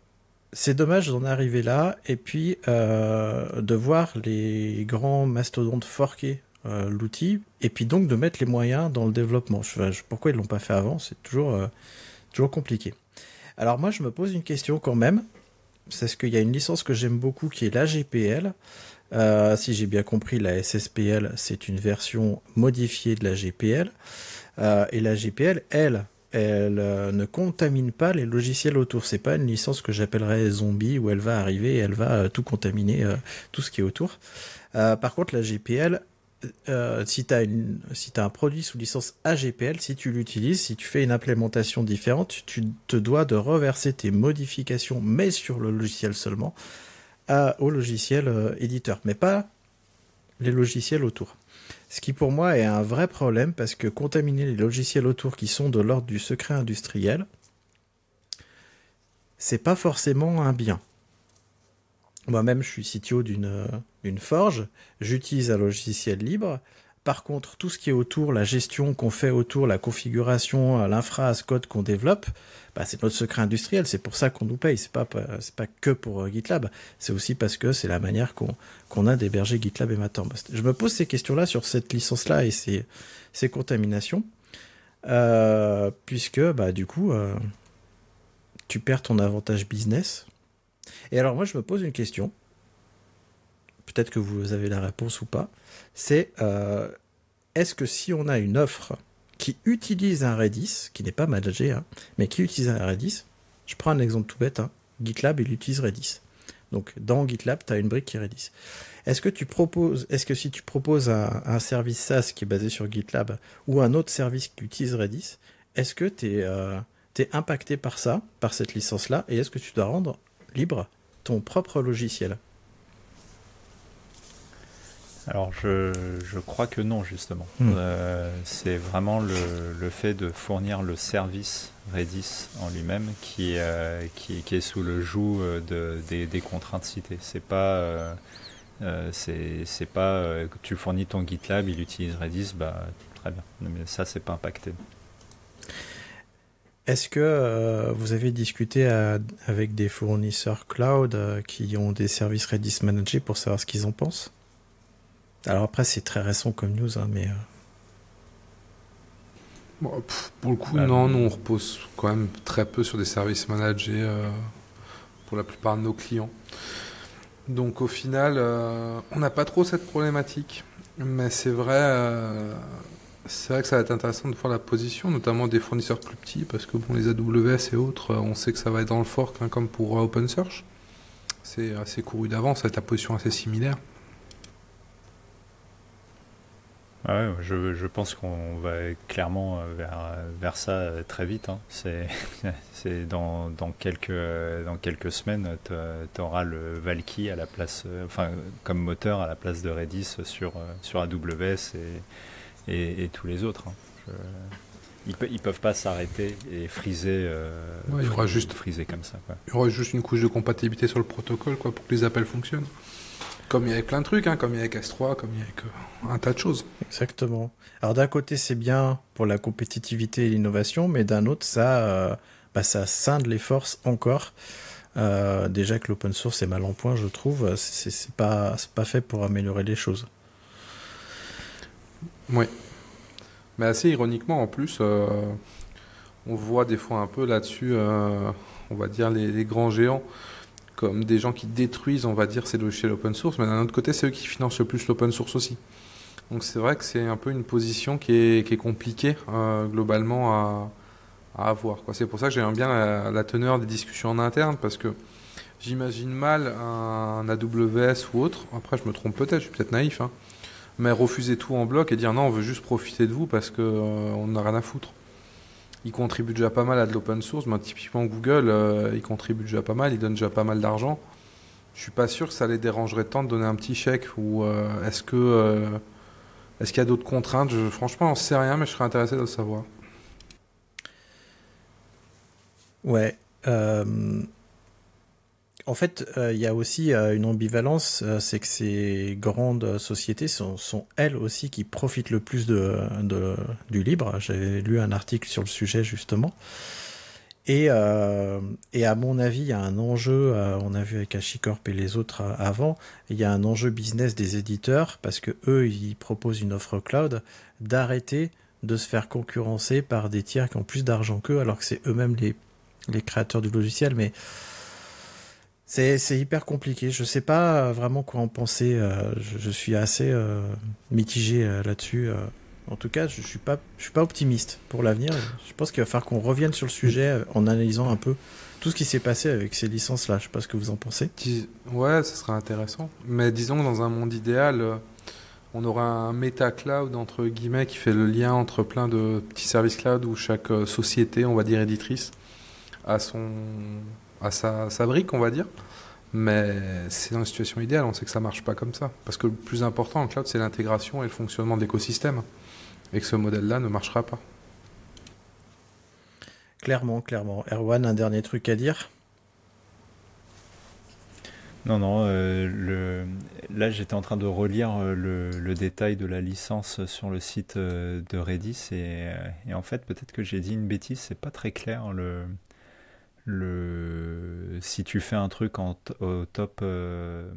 c'est dommage d'en arriver là et puis de voir les grands mastodontes forquer euh, l'outil et puis donc de mettre les moyens dans le développement. pourquoi ils ne l'ont pas fait avant C'est toujours, euh, toujours compliqué. Alors moi, je me pose une question quand même. C'est ce qu'il y a une licence que j'aime beaucoup qui est la GPL. Euh, si j'ai bien compris, la SSPL, c'est une version modifiée de la GPL. et la GPL, elle, elle ne contamine pas les logiciels autour. C'est pas une licence que j'appellerais zombie où elle va arriver et elle va tout contaminer, tout ce qui est autour. par contre, la GPL, euh, si tu as, si un produit sous licence AGPL, si tu l'utilises, si tu fais une implémentation différente, tu te dois de reverser tes modifications, mais sur le logiciel seulement, au logiciel euh, éditeur, mais pas les logiciels autour. Ce qui pour moi est un vrai problème parce que contaminer les logiciels autour qui sont de l'ordre du secret industriel, c'est pas forcément un bien. Moi-même, je suis CTO d'une euh, une forge. J'utilise un logiciel libre. Par contre, tout ce qui est autour, la gestion qu'on fait autour, la configuration, euh, l'infra, ce code qu'on développe, bah, c'est notre secret industriel. C'est pour ça qu'on nous paye. C'est pas c'est pas que pour euh, GitLab. C'est aussi parce que c'est la manière qu'on a d'héberger GitLab et Matorm. Je me pose ces questions-là sur cette licence-là et ces ces contaminations, euh, puisque bah du coup, tu perds ton avantage business et alors moi, je me pose une question, peut-être que vous avez la réponse ou pas, c'est euh, est-ce que si on a une offre qui utilise un Redis, qui n'est pas managé, hein, mais qui utilise un Redis, je prends un exemple tout bête, hein, GitLab, il utilise Redis. Donc dans GitLab, tu as une brique qui est Redis. Est-ce que tu proposes, est-ce que si tu proposes un, service SaaS qui est basé sur GitLab ou un autre service qui utilise Redis, est-ce que tu es, es, euh, impacté par ça, par cette licence-là, et est-ce que tu dois rendre libre propre logiciel alors je, crois que non justement. Hmm. Euh, c'est vraiment le, le, fait de fournir le service Redis en lui-même qui, euh, qui, est sous le joug euh, de, des, contraintes citées. C'est pas, euh, c'est, pas tu fournis ton GitLab, il utilise Redis, bah très bien. Mais ça c'est pas impacté. Est-ce que euh, vous avez discuté euh, avec des fournisseurs cloud euh, qui ont des services Redis managés pour savoir ce qu'ils en pensent Alors après, c'est très récent comme news, hein, mais... pour le coup, bah, non, nous on repose quand même très peu sur des services managés pour la plupart de nos clients. Donc au final, on n'a pas trop cette problématique. Mais c'est vrai, c'est vrai que ça va être intéressant de voir la position, notamment des fournisseurs plus petits, parce que bon, les AWS et autres, euh, on sait que ça va être dans le fork, hein, comme pour euh, OpenSearch. C'est assez couru d'avance, ça va la position assez similaire. Ah je, je, pense qu'on va clairement euh, vers, vers ça très vite. Hein. C'est dans, dans, quelques, dans quelques semaines, tu auras le Valky à la place, enfin, comme moteur à la place de Redis sur, sur AWS et, et, tous les autres. Hein. Ils, ne peuvent pas s'arrêter et friser, euh, il faudra juste friser comme ça. Il y aura juste une couche de compatibilité sur le protocole quoi, pour que les appels fonctionnent. Comme il y a avec plein de trucs, hein, comme il y a avec S3, comme il y a avec euh, un tas de choses. Exactement. Alors d'un côté, c'est bien pour la compétitivité et l'innovation, mais d'un autre, ça, euh, bah, ça scinde les forces encore. déjà que l'open source est mal en point, je trouve, c'est pas, pas fait pour améliorer les choses. Oui. Mais assez ironiquement, en plus, euh, on voit des fois un peu là-dessus, euh, on va dire, les, grands géants comme des gens qui détruisent, on va dire, ces logiciels open source. Mais d'un autre côté, c'est eux qui financent le plus l'open source aussi. Donc c'est vrai que c'est un peu une position qui est, compliquée euh, globalement à, à avoir. C'est pour ça que j'aime bien la, teneur des discussions en interne parce que j'imagine mal un, un, AWS ou autre. Après, je me trompe peut-être, je suis peut-être naïf. Hein mais refuser tout en bloc et dire non, on veut juste profiter de vous parce qu'on euh, n'a rien à foutre. Ils contribuent déjà pas mal à de l'open source. mais ben, typiquement, Google, euh, ils contribuent déjà pas mal, ils donnent déjà pas mal d'argent. Je suis pas sûr que ça les dérangerait tant de donner un petit chèque ou euh, est-ce que est-ce qu'il y a d'autres contraintes Franchement, on ne sait rien, mais je serais intéressé de le savoir. Ouais. En fait, euh, il y a aussi euh, une ambivalence, euh, c'est que ces grandes sociétés sont, sont, elles aussi qui profitent le plus de, du libre. J'avais lu un article sur le sujet justement. Et, et à mon avis, il y a un enjeu, on a vu avec Hashicorp et les autres avant, il y a un enjeu business des éditeurs, parce que eux, ils proposent une offre cloud, d'arrêter de se faire concurrencer par des tiers qui ont plus d'argent qu'eux, alors que c'est eux-mêmes les, les créateurs du logiciel. Mais c'est hyper compliqué. Je sais pas euh, vraiment quoi en penser. Euh, je, suis assez euh, mitigé là-dessus. En tout cas, je, ne suis pas je suis pas optimiste pour l'avenir. Je pense qu'il va falloir qu'on revienne sur le sujet en analysant un peu tout ce qui s'est passé avec ces licences-là. Je ne sais pas ce que vous en pensez. Ouais, ce sera intéressant. Mais disons que dans un monde idéal, on aura un méta cloud entre guillemets qui fait le lien entre plein de petits services cloud où chaque société, on va dire éditrice, a son à sa, brique, on va dire. Mais c'est dans une situation idéale, on sait que ça ne marche pas comme ça. Parce que le plus important en cloud, c'est l'intégration et le fonctionnement de l'écosystème. Et que ce modèle-là ne marchera pas. Clairement, clairement. Erwan, un dernier truc à dire non, non, euh, le... là j'étais en train de relire euh, le, détail de la licence sur le site euh, de Redis et, et en fait peut-être que j'ai dit une bêtise, c'est pas très clair le, le, si tu fais un truc au top, euh,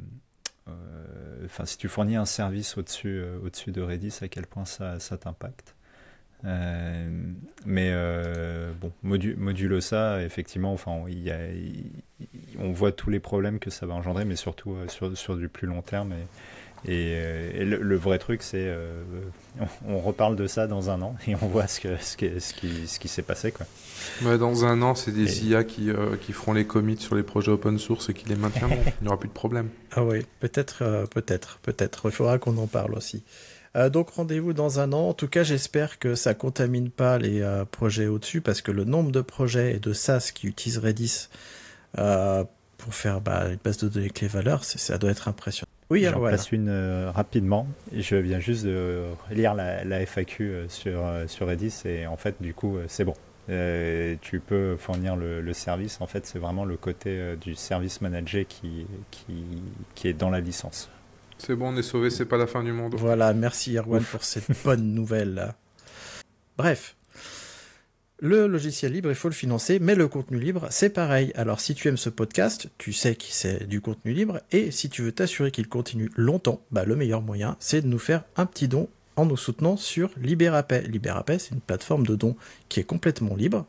euh, enfin si tu fournis un service au-dessus euh, de Redis, à quel point ça, t'impacte. mais bon, module ça, effectivement, enfin, on, voit tous les problèmes que ça va engendrer, mais surtout sur, sur, du plus long terme. Et, et, euh, le, vrai truc, c'est qu'on euh, on, reparle de ça dans un an et on voit ce, que, qui, ce qui s'est passé. Quoi. dans un an, c'est des IA euh, qui, feront les commits sur les projets open source et qui les maintiendront. Il n'y aura plus de problème. Ah oui, peut-être, peut-être, peut-être. Il faudra qu'on en parle aussi. donc rendez-vous dans un an. En tout cas, j'espère que ça contamine pas les projets au-dessus parce que le nombre de projets et de SaaS qui utilisent Redis pour faire bah, une base de données clé-valeur, ça doit être impressionnant. Oui, alors passe une euh, rapidement. Je viens juste de lire la, FAQ euh, sur, euh, sur Redis et en fait, du coup, c'est bon. tu peux fournir le, service. En fait, c'est vraiment le côté du service manager qui, qui, qui, est dans la licence. C'est bon, on est sauvé, c'est pas la fin du monde. Voilà, merci Erwan pour cette bonne nouvelle. Bref, le logiciel libre, il faut le financer, mais le contenu libre, c'est pareil. Alors si tu aimes ce podcast, tu sais que c'est du contenu libre, et si tu veux t'assurer qu'il continue longtemps, bah, le meilleur moyen, c'est de nous faire un petit don en nous soutenant sur Liberapay. Liberapay, c'est une plateforme de dons qui est complètement libre,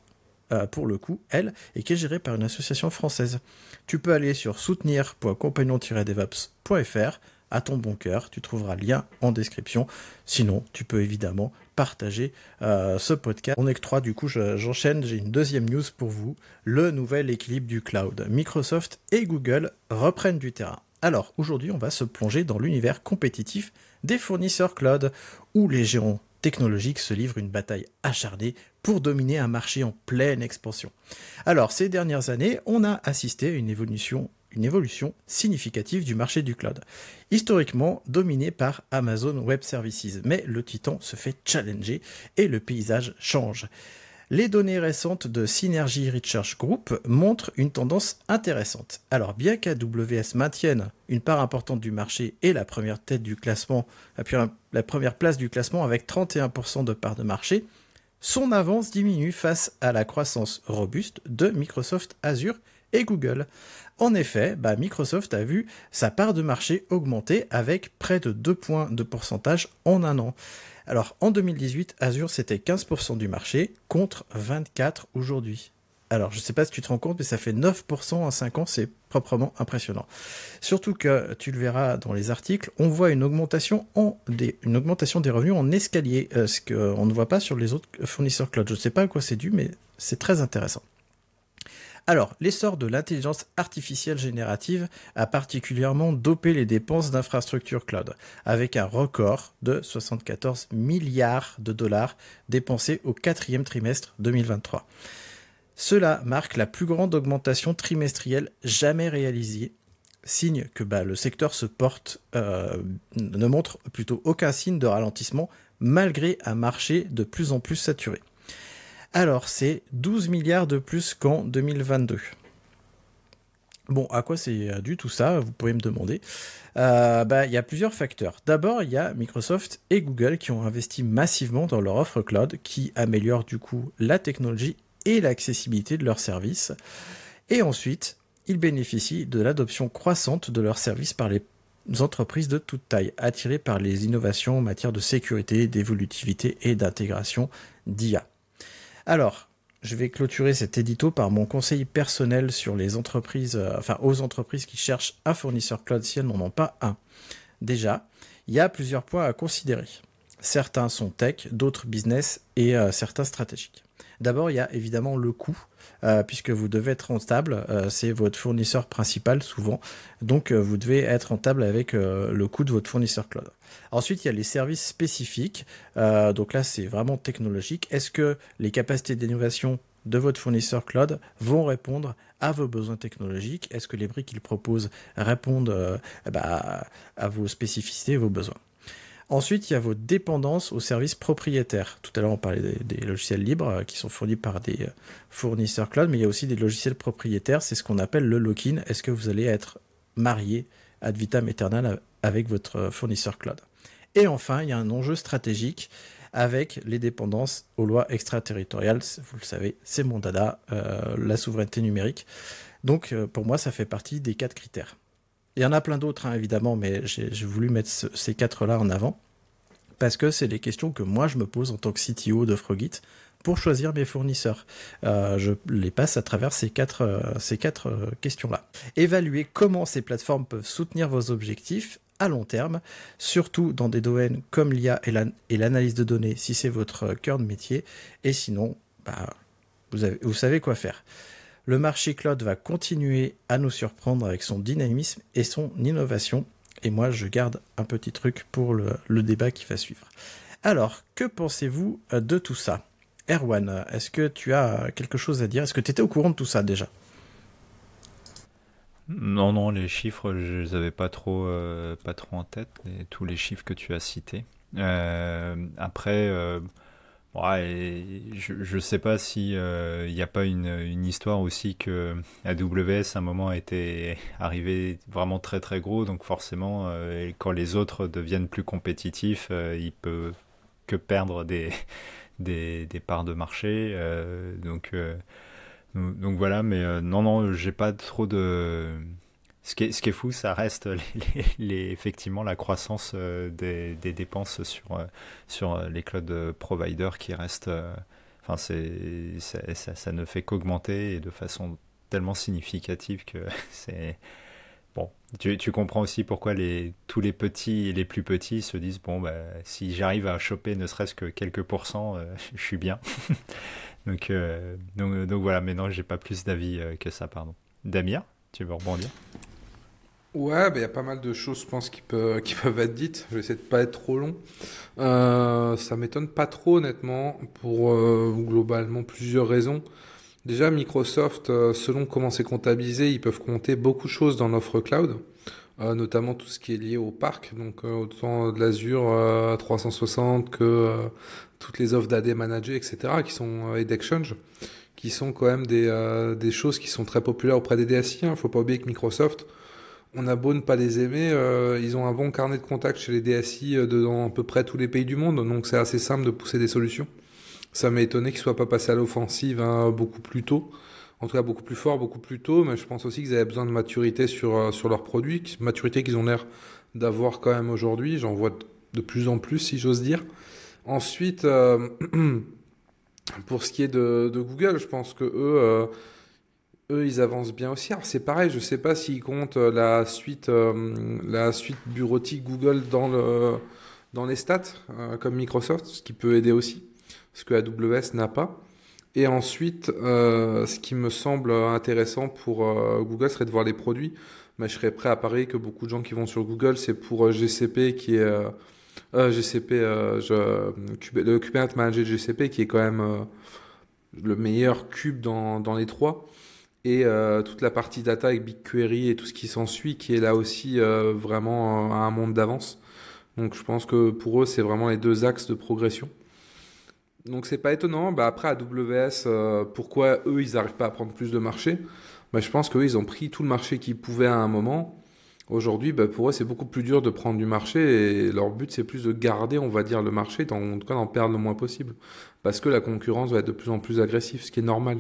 euh, pour le coup, elle, et qui est gérée par une association française. Tu peux aller sur soutenircompagnon devopsfr à ton bon cœur, tu trouveras le lien en description. Sinon, tu peux évidemment partager euh, ce podcast. On est que trois, du coup j'enchaîne, j'ai une deuxième news pour vous, le nouvel équilibre du cloud. Microsoft et Google reprennent du terrain. Alors aujourd'hui on va se plonger dans l'univers compétitif des fournisseurs cloud, où les géants technologiques se livrent une bataille acharnée pour dominer un marché en pleine expansion. Alors ces dernières années, on a assisté à une évolution une évolution significative du marché du cloud, historiquement dominé par Amazon Web Services. Mais le titan se fait challenger et le paysage change. Les données récentes de Synergy Research Group montrent une tendance intéressante. Alors bien qu'AWS maintienne une part importante du marché et la première tête du classement, la première place du classement avec 31% de part de marché, son avance diminue face à la croissance robuste de Microsoft Azure et Google. En effet, bah, Microsoft a vu sa part de marché augmenter avec près de 2 points de pourcentage en un an. Alors en 2018, Azure c'était 15% du marché contre 24 aujourd'hui. Alors, je ne sais pas si tu te rends compte, mais ça fait 9% en 5 ans, c'est proprement impressionnant. Surtout que, tu le verras dans les articles, on voit une augmentation, en des, une augmentation des revenus en escalier, euh, ce qu'on ne voit pas sur les autres fournisseurs cloud. Je ne sais pas à quoi c'est dû, mais c'est très intéressant. Alors, l'essor de l'intelligence artificielle générative a particulièrement dopé les dépenses d'infrastructures cloud, avec un record de 74 milliards de dollars dépensés au quatrième trimestre 2023. Cela marque la plus grande augmentation trimestrielle jamais réalisée signe que bah, le secteur se porte, euh, ne montre plutôt aucun signe de ralentissement malgré un marché de plus en plus saturé. Alors, c'est 12 milliards de plus qu'en 2022. Bon, à quoi c'est euh, dû tout ça Vous pouvez me demander. Euh, bah, il y a plusieurs facteurs. D'abord, il y a Microsoft et Google qui ont investi massivement dans leur offre cloud, qui améliore du coup la technologie et l'accessibilité de leurs services. Et ensuite, ils bénéficient de l'adoption croissante de leurs services par les entreprises de toute taille, attirées par les innovations en matière de sécurité, d'évolutivité et d'intégration d'IA. Alors, je vais clôturer cet édito par mon conseil personnel sur les entreprises, euh, enfin aux entreprises qui cherchent un fournisseur cloud si elles n'en ont pas un. Déjà, il y a plusieurs points à considérer. Certains sont tech, d'autres business et euh, certains stratégiques. D'abord, il y a évidemment le coût euh, puisque vous devez être rentable. Euh, c'est votre fournisseur principal souvent. Donc euh, vous devez être rentable avec le coût de votre fournisseur cloud. Ensuite, il y a les services spécifiques. donc là, c'est vraiment technologique. Est-ce que les capacités d'innovation de votre fournisseur cloud vont répondre à vos besoins technologiques Est-ce que les briques qu'il propose répondent eh ben, à vos spécificités et vos besoins Ensuite, il y a vos dépendances aux services propriétaires. Tout à l'heure, on parlait des, logiciels libres euh, qui sont fournis par des euh, fournisseurs cloud, mais il y a aussi des logiciels propriétaires. C'est ce qu'on appelle le lock-in. Est-ce que vous allez être marié ad vitam aeternam avec votre euh, fournisseur cloud Et enfin, il y a un enjeu stratégique avec les dépendances aux lois extraterritoriales. Vous le savez, c'est mon dada, la souveraineté numérique. Donc, pour moi, ça fait partie des quatre critères. Il y en a plein d'autres, hein, évidemment, mais j'ai voulu mettre ces quatre-là en avant parce que c'est les questions que moi je me pose en tant que CTO de pour choisir mes fournisseurs. Euh, je les passe à travers ces quatre, euh, ces quatre euh, questions-là. Évaluer comment ces plateformes peuvent soutenir vos objectifs à long terme, surtout dans des domaines comme l'IA et l'analyse de données, si c'est votre cœur de métier, et sinon, bah, vous savez quoi faire le marché cloud va continuer à nous surprendre avec son dynamisme et son innovation. Et moi, je garde un petit truc pour le, débat qui va suivre. Alors, que pensez-vous euh, de tout ça Erwan, est-ce que tu as euh, quelque chose à dire Est-ce que tu étais au courant de tout ça déjà Non, non, les chiffres, je les avais pas trop, euh, pas trop en tête, tous les chiffres que tu as cités. après, Ouais, je ne sais pas s'il n'y euh, a pas une, histoire aussi que AWS à un moment était arrivé vraiment très très gros, donc forcément euh, quand les autres deviennent plus compétitifs, euh, il peut que perdre des, des, des parts de marché. donc, donc voilà, mais non, non, j'ai pas trop de ce qui, est, fou, ça reste les, effectivement la croissance euh, des, dépenses sur, euh, sur euh, les cloud providers qui reste, Enfin, c'est, ça, ne fait qu'augmenter et de façon tellement significative que c'est. Bon, tu, tu, comprends aussi pourquoi les, tous les petits et les plus petits se disent bon, bah, si j'arrive à choper ne serait-ce que quelques pourcents, je suis bien. donc, donc, donc, voilà, mais non, j'ai pas plus d'avis que ça, pardon. Damien, tu veux rebondir Ouais, bah, il y a pas mal de choses, je pense, qui peuvent, être dites. Je vais essayer de pas être trop long. Ça euh, ça m'étonne pas trop, honnêtement, pour euh, globalement plusieurs raisons. Déjà, Microsoft, euh, selon comment c'est comptabilisé, ils peuvent compter beaucoup de choses dans l'offre cloud, notamment tout ce qui est lié au parc, donc autant de l'Azure 360 que toutes les offres d'AD managées, etc., qui sont et d'Exchange, qui sont quand même des, choses qui sont très populaires auprès des DSI. Il hein. faut pas oublier que Microsoft, on a beau ne pas les aimer, euh, ils ont un bon carnet de contacts chez les DSI euh, dans à peu près tous les pays du monde, donc c'est assez simple de pousser des solutions. Ça m'a étonné qu'ils ne soient pas passés à l'offensive hein, beaucoup plus tôt, en tout cas beaucoup plus fort, beaucoup plus tôt, mais je pense aussi qu'ils avaient besoin de maturité sur, euh, sur leurs produits, maturité qu'ils ont l'air d'avoir quand même aujourd'hui, j'en vois de plus en plus si j'ose dire. Ensuite, pour ce qui est de, de, Google, je pense que eux eux, ils avancent bien aussi. Alors c'est pareil, je sais pas s'ils comptent euh, la suite, euh, la suite bureautique Google dans le dans les stats euh, comme Microsoft, ce qui peut aider aussi, ce que AWS n'a pas. Et ensuite, ce qui me semble intéressant pour Google serait de voir les produits. Mais je serais prêt à parier que beaucoup de gens qui vont sur Google, c'est pour GCP qui est GCP, je, le Kubernetes Manager GCP qui est quand même le meilleur cube dans, dans les trois et euh, toute la partie data avec BigQuery et tout ce qui s'ensuit, qui est là aussi euh, vraiment à euh, un monde d'avance. Donc je pense que pour eux, c'est vraiment les deux axes de progression. Donc c'est pas étonnant. Bah, après, AWS, pourquoi eux, ils n'arrivent pas à prendre plus de marché bah, Je pense qu'eux, ils ont pris tout le marché qu'ils pouvaient à un moment. Aujourd'hui, bah, pour eux, c'est beaucoup plus dur de prendre du marché et leur but, c'est plus de garder, on va dire, le marché, en tout cas d'en perdre le moins possible. Parce que la concurrence va être de plus en plus agressive, ce qui est normal.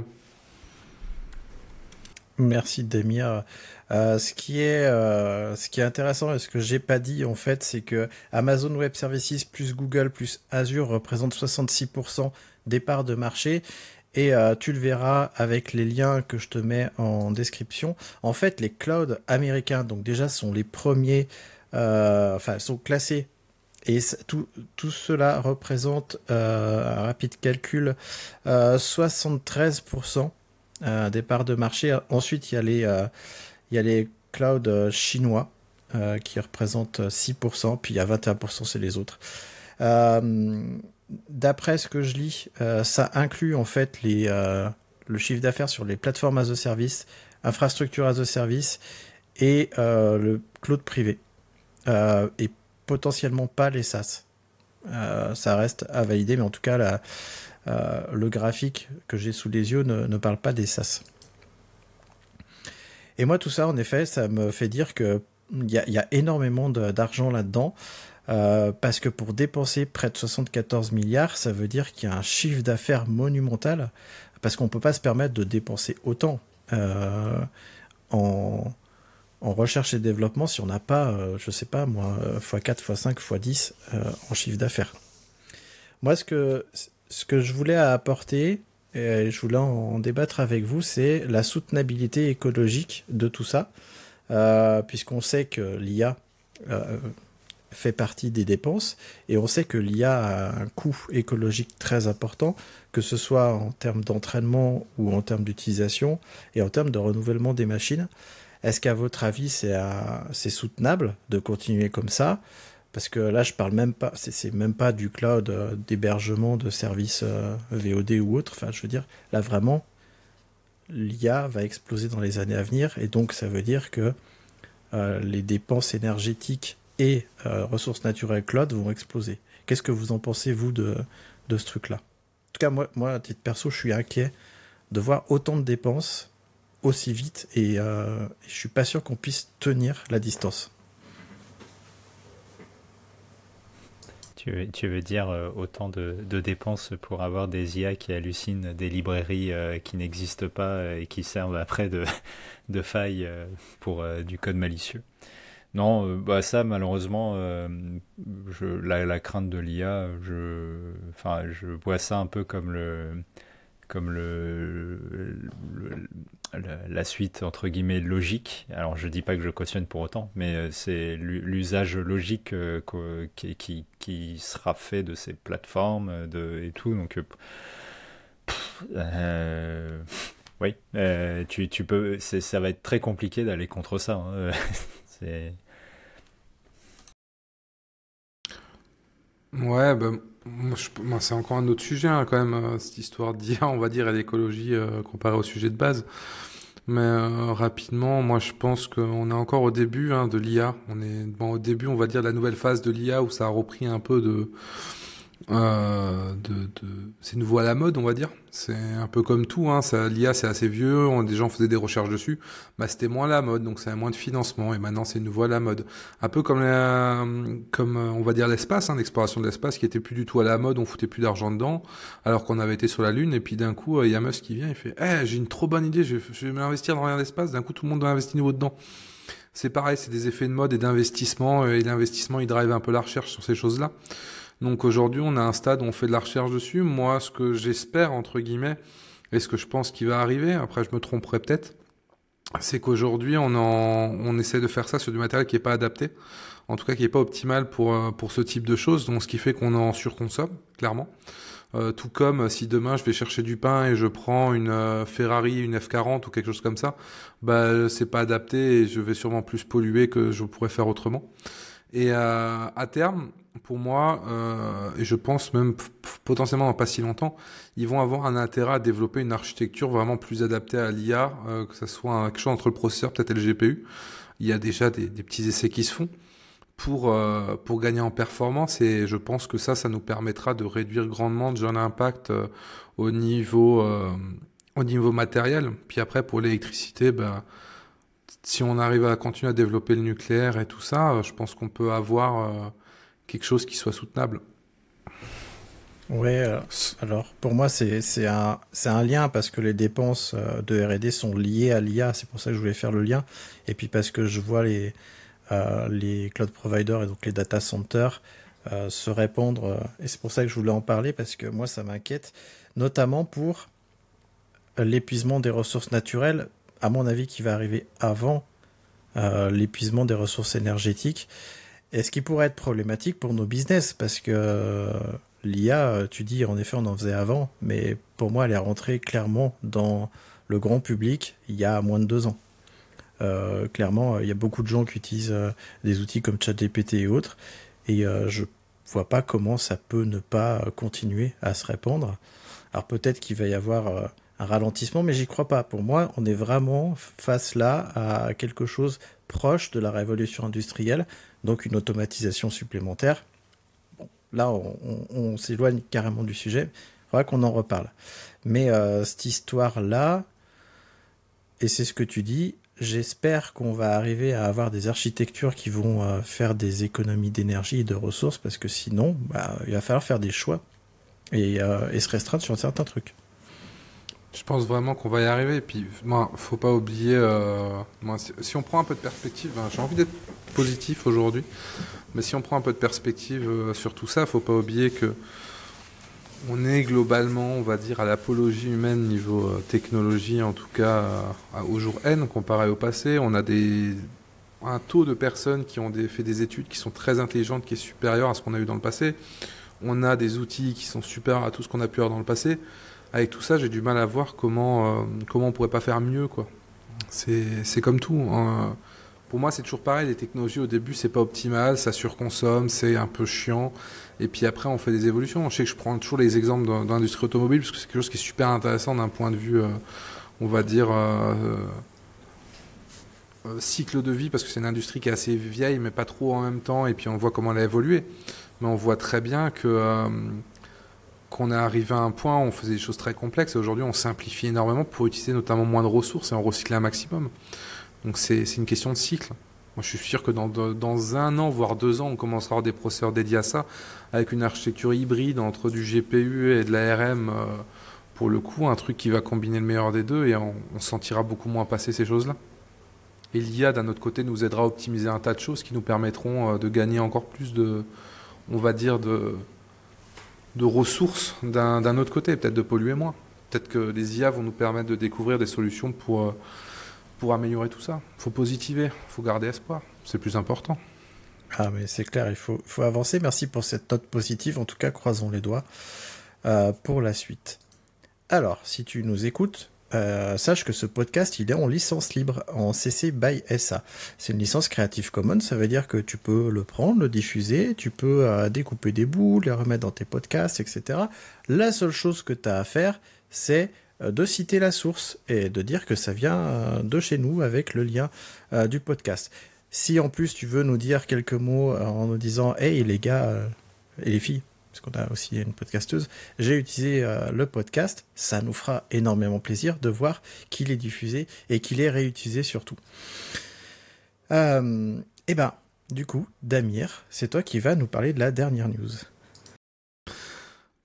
Merci Demia. Euh, ce qui est euh, ce qui est intéressant et ce que j'ai pas dit en fait, c'est que Amazon Web Services plus Google plus Azure représentent 66% des parts de marché. Et euh, tu le verras avec les liens que je te mets en description. En fait, les clouds américains, donc déjà, sont les premiers, enfin, sont classés et tout, tout, cela représente, euh, un rapide calcul, euh, 73% euh, départ de marché. Ensuite, il y a les, euh, il les clouds euh, chinois qui représentent 6%, puis il y a 21%, c'est les autres. D'après ce que je lis, ça inclut en fait les, le chiffre d'affaires sur les plateformes as a service, infrastructure as a service et le cloud privé. et potentiellement pas les SaaS. ça reste à valider, mais en tout cas, la, euh, le graphique que j'ai sous les yeux ne, parle pas des SAS. Et moi, tout ça, en effet, ça me fait dire que il y, a, énormément d'argent là-dedans. Euh, parce que pour dépenser près de 74 milliards, ça veut dire qu'il y a un chiffre d'affaires monumental, parce qu'on ne peut pas se permettre de dépenser autant euh, en, recherche et développement si on n'a pas, je je sais pas moi, x4, x5, x10 en chiffre d'affaires. Moi, ce que ce que je voulais apporter, et je voulais en débattre avec vous, c'est la soutenabilité écologique de tout ça, euh, puisqu'on sait que l'IA euh, fait partie des dépenses, et on sait que l'IA a un coût écologique très important, que ce soit en termes d'entraînement ou en termes d'utilisation, et en termes de renouvellement des machines. Est-ce qu'à votre avis, c'est soutenable de continuer comme ça parce que là je parle même pas c'est même pas du cloud euh, d'hébergement de services euh, VOD ou autre enfin je veux dire là vraiment l'IA va exploser dans les années à venir et donc ça veut dire que euh, les dépenses énergétiques et ressources naturelles cloud vont exploser qu'est-ce que vous en pensez vous de, ce truc là en tout cas moi, moi à titre perso je suis inquiet de voir autant de dépenses aussi vite et je suis pas sûr qu'on puisse tenir la distance Tu, veux dire euh, autant de, dépenses pour avoir des IA qui hallucinent des librairies euh, qui n'existent pas euh, et qui servent après de, failles pour du code malicieux non, bah ça malheureusement, la, crainte de l'IA, je, je vois ça un peu comme le, comme le la suite entre guillemets logique. Alors je dis pas que je cautionne pour autant, mais euh, c'est l'usage logique euh, qui, sera fait de ces plateformes euh, de, et tout. Donc oui, tu, peux, ça va être très compliqué d'aller contre ça. Hein. Ouais, ben, c'est encore un autre sujet hein, quand même, cette histoire d'IA, on va dire, et l'écologie comparée au sujet de base. Mais euh, rapidement, moi je pense qu'on est encore au début hein, de l'IA. On est bon, au début, on va dire, de la nouvelle phase de l'IA où ça a repris un peu de euh, de, de... c'est nouveau à la mode, on va dire. C'est un peu comme tout, hein. l'IA c'est assez vieux, on, des gens faisaient des recherches dessus, bah, c'était moins à la mode, donc ça a moins de financement, et maintenant c'est nouveau à la mode. Un peu comme, comme euh, on va dire l'espace, hein, l'exploration de l'espace qui était plus du tout à la mode, on foutait plus d'argent dedans, alors qu'on avait été sur la Lune, et puis d'un coup, il y a qui vient, il fait eh, j'ai une trop bonne idée, je, je vais m'investir dans l'espace, d'un coup tout le monde doit investir nouveau dedans ». C'est pareil, c'est des effets de mode et d'investissement, et l'investissement il drive un peu la recherche sur ces choses-là. Donc aujourd'hui, on a un stade où on fait de la recherche dessus. Moi, ce que j'espère, entre guillemets, et ce que je pense qui va arriver, après je me tromperai peut-être, c'est qu'aujourd'hui, on, en, on essaie de faire ça sur du matériel qui n'est pas adapté, en tout cas qui n'est pas optimal pour, euh, pour ce type de choses, donc ce qui fait qu'on en surconsomme, clairement. Euh, tout comme euh, si demain je vais chercher du pain et je prends une Ferrari, une F40 ou quelque chose comme ça, bah c'est pas adapté et je vais sûrement plus polluer que je pourrais faire autrement. Et à terme, pour moi, euh, et je pense même potentiellement dans pas si longtemps, ils vont avoir un intérêt à développer une architecture vraiment plus adaptée à l'IA, euh, que ce soit quelque chose entre le processeur peut-être le GPU. Il y a déjà des, petits essais qui se font pour, euh, pour gagner en performance et je pense que ça, ça nous permettra de réduire grandement déjà l'impact euh, au, niveau, au niveau matériel. Puis après, pour l'électricité, ben si on arrive à continuer à développer le nucléaire et tout ça, je pense qu'on peut avoir quelque chose qui soit soutenable. Oui, euh, alors pour moi, c'est un, un, lien parce que les dépenses euh, de RD sont liées à l'IA, c'est pour ça que je voulais faire le lien. Et puis parce que je vois les, euh, les cloud providers et donc les data centers se répandre. et c'est pour ça que je voulais en parler parce que moi, ça m'inquiète, notamment pour l'épuisement des ressources naturelles, à mon avis, qui va arriver avant l'épuisement des ressources énergétiques est ce qui pourrait être problématique pour nos business, parce que euh, l'IA, euh, tu dis, en effet, on en faisait avant, mais pour moi, elle est rentrée clairement dans le grand public il y a moins de deux ans. Euh, clairement, il y a beaucoup de gens qui utilisent des outils comme ChatGPT et autres, et je je vois pas comment ça peut ne pas continuer à se répandre. Alors peut-être qu'il va y avoir un ralentissement, mais j'y crois pas. Pour moi, on est vraiment face là à quelque chose proche de la révolution industrielle, donc une automatisation supplémentaire. là, on, s'éloigne carrément du sujet, il faudra qu'on en reparle. Mais euh, cette histoire-là, et c'est ce que tu dis, j'espère qu'on va arriver à avoir des architectures qui vont euh, faire des économies d'énergie et de ressources, parce que sinon, bah, il va falloir faire des choix et, euh, et se restreindre sur certains trucs. Je pense vraiment qu'on va y arriver. Et puis, moi, faut pas oublier. Euh, si, on prend un peu de perspective, hein, j'ai envie d'être positif aujourd'hui, mais si on prend un peu de perspective euh, sur tout ça, faut pas oublier que on est globalement, on va dire, à l'apologie humaine niveau euh, technologie, en tout cas au jour N comparé au passé. On a un taux de personnes qui ont fait des études qui sont très intelligentes, qui est supérieur à ce qu'on a eu dans le passé. On a des outils qui sont supérieurs à tout ce qu'on a pu avoir dans le passé avec ah, tout ça, j'ai du mal à voir comment, on euh, comment on pourrait pas faire mieux. quoi. C'est comme tout. Hein. Pour moi, c'est toujours pareil. Les technologies, au début, c'est pas optimal, ça surconsomme, c'est un peu chiant. Et puis après, on fait des évolutions. Je sais que je prends toujours les exemples d'industrie automobile, parce que c'est quelque chose qui est super intéressant d'un point de vue, euh, on va dire, euh, cycle de vie, parce que c'est une industrie qui est assez vieille, mais pas trop en même temps. Et puis on voit comment elle a évolué. Mais on voit très bien que on est arrivé à un point où on faisait des choses très complexes et aujourd'hui on simplifie énormément pour utiliser notamment moins de ressources et en recycler un maximum. Donc c'est une question de cycle. Moi, je suis sûr que dans, un an, voire deux ans, on commencera à avoir des processeurs dédiés à ça, avec une architecture hybride entre du GPU et de la RM euh, pour le coup, un truc qui va combiner le meilleur des deux, et on, sentira beaucoup moins passer ces choses-là. Et l'IA, d'un autre côté, nous aidera à optimiser un tas de choses qui nous permettront euh, de gagner encore plus de, on va dire, de, de ressources d'un autre côté, peut-être de polluer moins. Peut-être que les IA vont nous permettre de découvrir des solutions pour, euh, pour améliorer tout ça. Il faut positiver, il faut garder espoir, c'est plus important. Ah mais c'est clair, il faut, faut avancer. Merci pour cette note positive, en tout cas croisons les doigts euh, pour la suite. Alors, si tu nous écoutes, euh, sache que ce podcast, il est en licence libre, en CC by SA. C'est une licence Creative Commons, ça veut dire que tu peux le prendre, le diffuser, tu peux euh, découper des bouts, les remettre dans tes podcasts, etc. La seule chose que tu as à faire, c'est euh, de citer la source et de dire que ça vient de chez nous avec le lien du podcast. Si en plus tu veux nous dire quelques mots en nous disant Hey les gars et les filles, qu'on a aussi une podcasteuse, j'ai utilisé euh, le podcast. Ça nous fera énormément plaisir de voir qu'il est diffusé et qu'il est réutilisé surtout. Euh, eh et ben, du coup, Damir, c'est toi qui vas nous parler de la dernière news.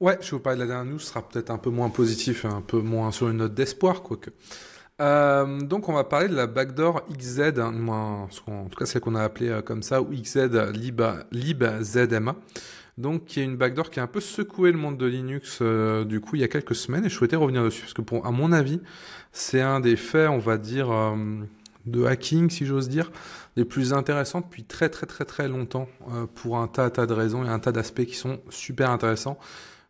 Ouais, je vais vous parler de la dernière news, ce sera peut-être un peu moins positif, un peu moins sur une note d'espoir, quoique. Euh, donc on va parler de la backdoor XZ, hein, en tout cas celle qu'on a appelée comme ça, ou XZ LibZMA. ZMA donc qui est une backdoor qui a un peu secoué le monde de Linux euh, du coup il y a quelques semaines et je souhaitais revenir dessus parce que à mon avis c'est un des faits on va dire euh, de hacking si j'ose dire les plus intéressants depuis très très très très longtemps euh, pour un tas tas de raisons et un tas d'aspects qui sont super intéressants.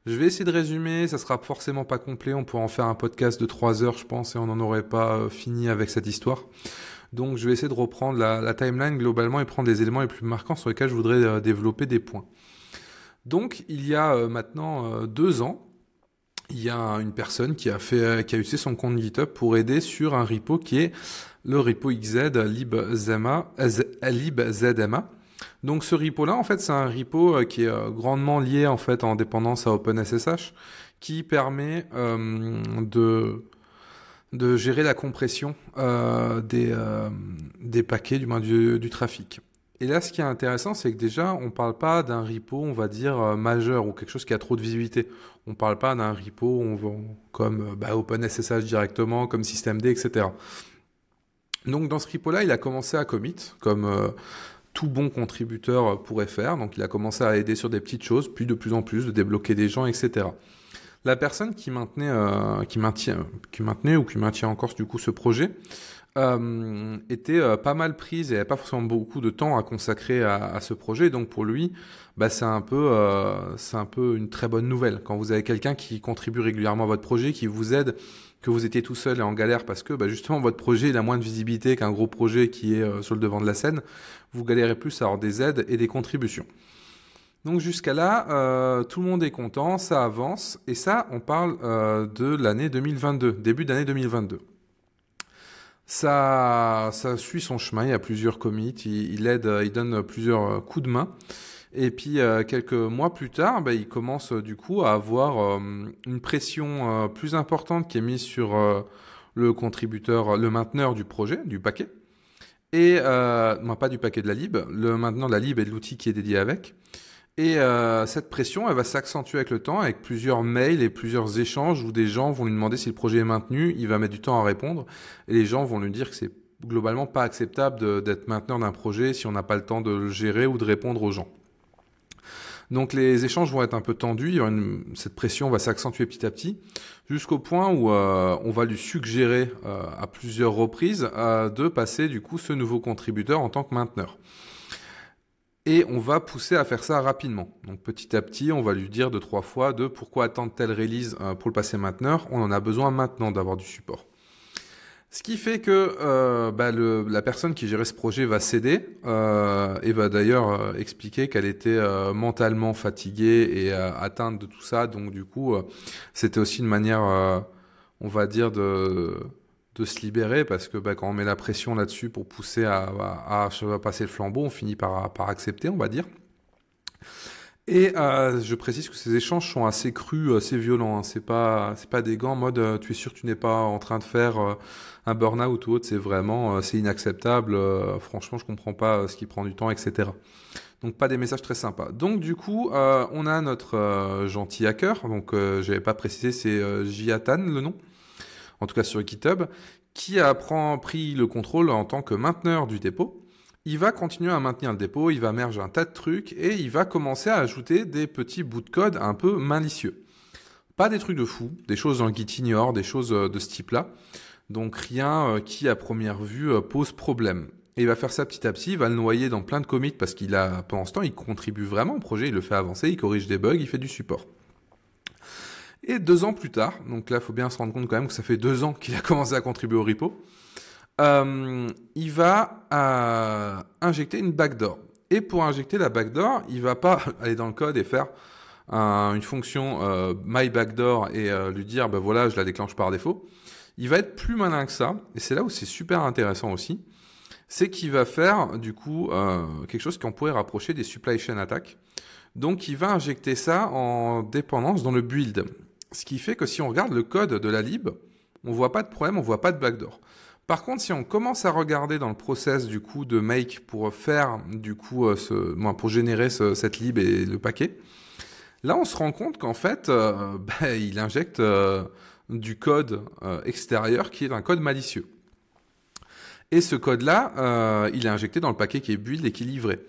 Je vais essayer de résumer, ça sera forcément pas complet, on pourrait en faire un podcast de trois heures je pense et on n'en aurait pas fini avec cette histoire. Donc je vais essayer de reprendre la, timeline globalement et prendre les éléments les plus marquants sur lesquels je voudrais développer des points. Donc, il y a euh, maintenant euh, deux ans, il y a une personne qui a fait, euh, utilisé son compte GitHub pour aider sur un repo qui est le repo XZ libzma, Donc ce repo là en fait c'est un repo qui est grandement lié en fait en dépendance à OpenSSH qui permet de gérer la compression des, paquets du trafic. Et là, ce qui est intéressant, c'est que déjà, on ne parle pas d'un repo, on va dire, euh, majeur ou quelque chose qui a trop de visibilité. On ne parle pas d'un repo on comme euh, bah, OpenSSH directement, comme systemd, etc. Donc, dans ce repo-là, il a commencé à commit, comme euh, tout bon contributeur pourrait faire. Donc, il a commencé à aider sur des petites choses, puis de plus en plus, de débloquer des gens, etc. La personne qui maintenait, qui maintient, qui maintenait ou qui maintient encore du coup ce projet, euh, était euh, pas mal prise et n'avait pas forcément beaucoup de temps à consacrer à, ce projet. Donc pour lui, bah, c'est un peu, euh, c'est un peu une très bonne nouvelle quand vous avez quelqu'un qui contribue régulièrement à votre projet, qui vous aide, que vous étiez tout seul et en galère parce que bah, justement votre projet il a moins de visibilité qu'un gros projet qui est euh, sur le devant de la scène. Vous galérez plus à avoir des aides et des contributions. Donc jusqu'à là, tout le monde est content, ça avance et ça, on parle de l'année 2022, début d'année 2022 ça, ça suit son chemin. Il y a plusieurs commits, il, aide, euh, il donne plusieurs euh, coups de main. Et puis euh, quelques mois plus tard, bah, il commence du coup à avoir une pression plus importante qui est mise sur le contributeur, le mainteneur du projet, du paquet. Et non, pas du paquet de la lib, le mainteneur de la lib et de l'outil qui est dédié avec. Et euh, cette pression, elle va s'accentuer avec le temps, avec plusieurs mails et plusieurs échanges où des gens vont lui demander si le projet est maintenu, il va mettre du temps à répondre, et les gens vont lui dire que c'est globalement pas acceptable d'être mainteneur d'un projet si on n'a pas le temps de le gérer ou de répondre aux gens. Donc les échanges vont être un peu tendus, cette pression va s'accentuer petit à petit, jusqu'au point où euh, on va lui suggérer euh, à plusieurs reprises de passer du coup ce nouveau contributeur en tant que mainteneur et on va pousser à faire ça rapidement. Donc petit à petit, on va lui dire deux, trois fois de pourquoi attendre telle release euh, pour le passer maintenant, on en a besoin maintenant d'avoir du support. Ce qui fait que euh, bah, la personne qui gérait ce projet va céder euh, et va d'ailleurs expliquer qu'elle était mentalement fatiguée et atteinte de tout ça. Donc du coup, c'était aussi une manière, on va dire, de, de se libérer parce que bah, quand on met la pression là-dessus pour pousser à, passer le flambeau, on finit par, accepter, on va dire. Et euh, je précise que ces échanges sont assez crus, assez violents. Hein. C'est pas, c'est pas des gants en mode euh, tu es sûr tu n'es pas en train de faire euh, un burn-out ou autre. C'est vraiment, c'est inacceptable. franchement, je comprends pas ce qui prend du temps, etc. Donc pas des messages très sympas. Donc du coup, on a notre gentil hacker. Donc j'avais pas précisé, c'est Jiatan le nom en tout cas sur GitHub, qui a pris le contrôle en tant que mainteneur du dépôt. Il va continuer à maintenir le dépôt, il va merger un tas de trucs et il va commencer à ajouter des petits bouts de code un peu malicieux. Pas des trucs de fou, des choses dans le Git des choses euh, de ce type-là. Donc rien euh, qui à première vue euh, pose problème. Et il va faire ça petit à petit, il va le noyer dans plein de commits parce qu'il a, pendant ce temps, il contribue vraiment au projet, il le fait avancer, il corrige des bugs, il fait du support. Et deux ans plus tard, donc là, il faut bien se rendre compte quand même que ça fait deux ans qu'il a commencé à contribuer au repo, euh, il va euh, injecter une backdoor. Et pour injecter la backdoor, il va pas aller dans le code et faire une fonction euh, my backdoor et lui dire, ben voilà, je la déclenche par défaut. Il va être plus malin que ça, et c'est là où c'est super intéressant aussi, c'est qu'il va faire du coup quelque chose qu'on pourrait rapprocher des supply chain attacks. Donc il va injecter ça en dépendance dans le build. Ce qui fait que si on regarde le code de la lib, on ne voit pas de problème, on ne voit pas de backdoor. Par contre, si on commence à regarder dans le process du coup de make pour faire du coup euh, ce, pour générer cette lib et le paquet, là on se rend compte qu'en fait, euh, bah, il injecte euh, du code extérieur qui est un code malicieux. Et ce code-là, il est injecté dans le paquet qui est build et qui est livré.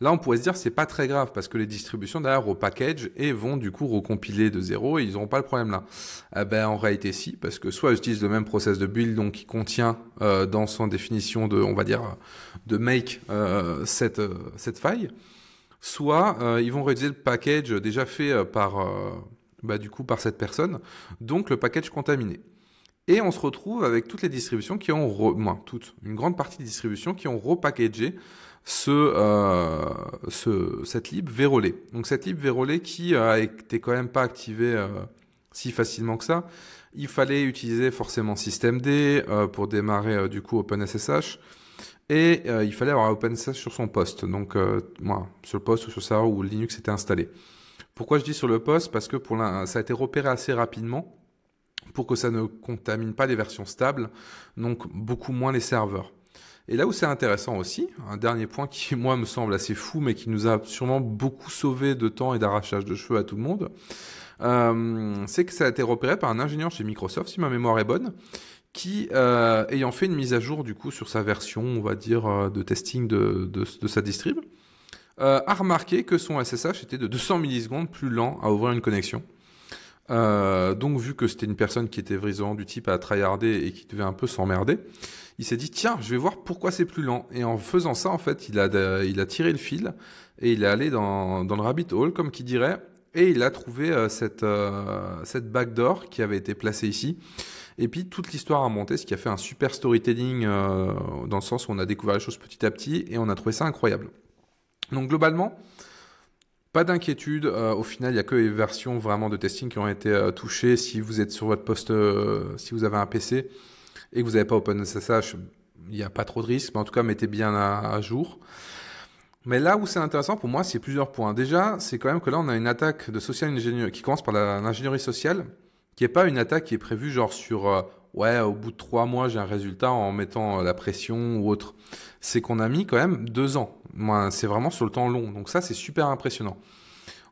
Là, on pourrait se dire c'est pas très grave parce que les distributions derrière package et vont du coup recompiler de zéro et ils n'auront pas le problème là. Eh ben, en réalité, si, parce que soit ils utilisent le même process de build donc qui contient euh, dans son définition de, on va dire, de make euh, cette, euh, cette faille, soit ils vont réutiliser le package déjà fait par, bah, du coup, par cette personne, donc le package contaminé. Et on se retrouve avec toutes les distributions qui ont, moins toutes, une grande partie des distributions qui ont repackagé ce, euh, ce, cette lib vérolée. Donc cette lib vérolée qui n'était quand même pas activée euh, si facilement que ça. Il fallait utiliser forcément systemd euh, pour démarrer du coup OpenSSH. Et il fallait avoir OpenSSH sur son poste, donc moi, sur le poste ou sur ça où Linux était installé. Pourquoi je dis sur le poste Parce que pour ça a été repéré assez rapidement pour que ça ne contamine pas les versions stables, donc beaucoup moins les serveurs. Et là où c'est intéressant aussi, un dernier point qui, moi, me semble assez fou, mais qui nous a sûrement beaucoup sauvé de temps et d'arrachage de cheveux à tout le monde, euh, c'est que ça a été repéré par un ingénieur chez Microsoft, si ma mémoire est bonne, qui, euh, ayant fait une mise à jour, du coup, sur sa version, on va dire, euh, de testing de, sa distrib, a remarqué que son SSH était de 200 millisecondes plus lent à ouvrir une connexion euh, donc, vu que c'était une personne qui était vraiment du type à tryharder et qui devait un peu s'emmerder, il s'est dit tiens, je vais voir pourquoi c'est plus lent. Et en faisant ça, en fait, il a, il a tiré le fil et il est allé dans, le rabbit hole, comme qui dirait, et il a trouvé euh, cette, euh, cette backdoor qui avait été placée ici. Et puis toute l'histoire a monté, ce qui a fait un super storytelling dans le sens où on a découvert les choses petit à petit et on a trouvé ça incroyable. Donc globalement, pas d'inquiétude, euh, au final, il n'y a que les versions vraiment de testing qui ont été euh, touchées. Si vous êtes sur votre poste, euh, si vous avez un PC et que vous n'avez pas OpenSSH, il n'y a pas trop de risques, mais en tout cas, mettez bien à, jour. Mais là où c'est intéressant pour moi, c'est plusieurs points. Déjà, c'est quand même que là, on a une attaque de social engineering qui commence par l'ingénierie sociale, qui n'est pas une attaque qui est prévue genre sur ouais, au bout de trois mois, j'ai un résultat en mettant la pression ou autre. C'est qu'on a mis quand même deux ans c'est vraiment sur le temps long. Donc ça, c'est super impressionnant.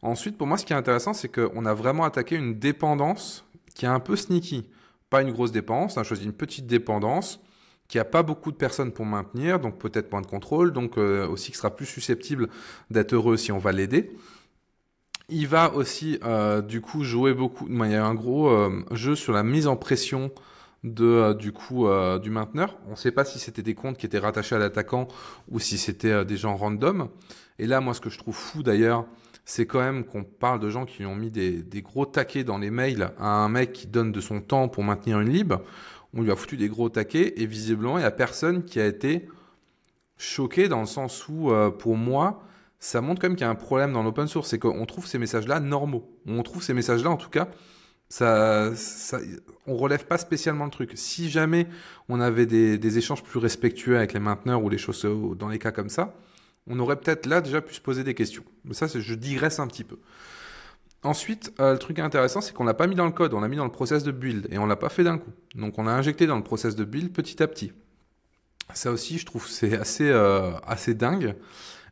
Ensuite, pour moi, ce qui est intéressant, c'est qu'on a vraiment attaqué une dépendance qui est un peu sneaky. Pas une grosse dépense, on a choisi une petite dépendance qui n'a pas beaucoup de personnes pour maintenir, donc peut-être moins de contrôle, donc euh, aussi qui sera plus susceptible d'être heureux si on va l'aider. Il va aussi, euh, du coup, jouer beaucoup. Il y a un gros euh, jeu sur la mise en pression euh, du coup euh, du mainteneur. On ne sait pas si c'était des comptes qui étaient rattachés à l'attaquant ou si c'était euh, des gens random. Et là, moi, ce que je trouve fou d'ailleurs, c'est quand même qu'on parle de gens qui ont mis des, gros taquets dans les mails à un mec qui donne de son temps pour maintenir une lib. On lui a foutu des gros taquets et visiblement, il n'y a personne qui a été choqué dans le sens où, pour moi, ça montre quand même qu'il y a un problème dans l'open source. C'est qu'on trouve ces messages-là normaux. On trouve ces messages-là, en tout cas, ça, on relève pas spécialement le truc. Si jamais on avait des, échanges plus respectueux avec les mainteneurs ou les choses dans les cas comme ça, on aurait peut-être là déjà pu se poser des questions. Mais ça, je digresse un petit peu. Ensuite, euh, le truc intéressant, c'est qu'on l'a pas mis dans le code, on l'a mis dans le process de build et on l'a pas fait d'un coup. Donc on l'a injecté dans le process de build petit à petit. Ça aussi, je trouve, c'est assez, euh, assez dingue.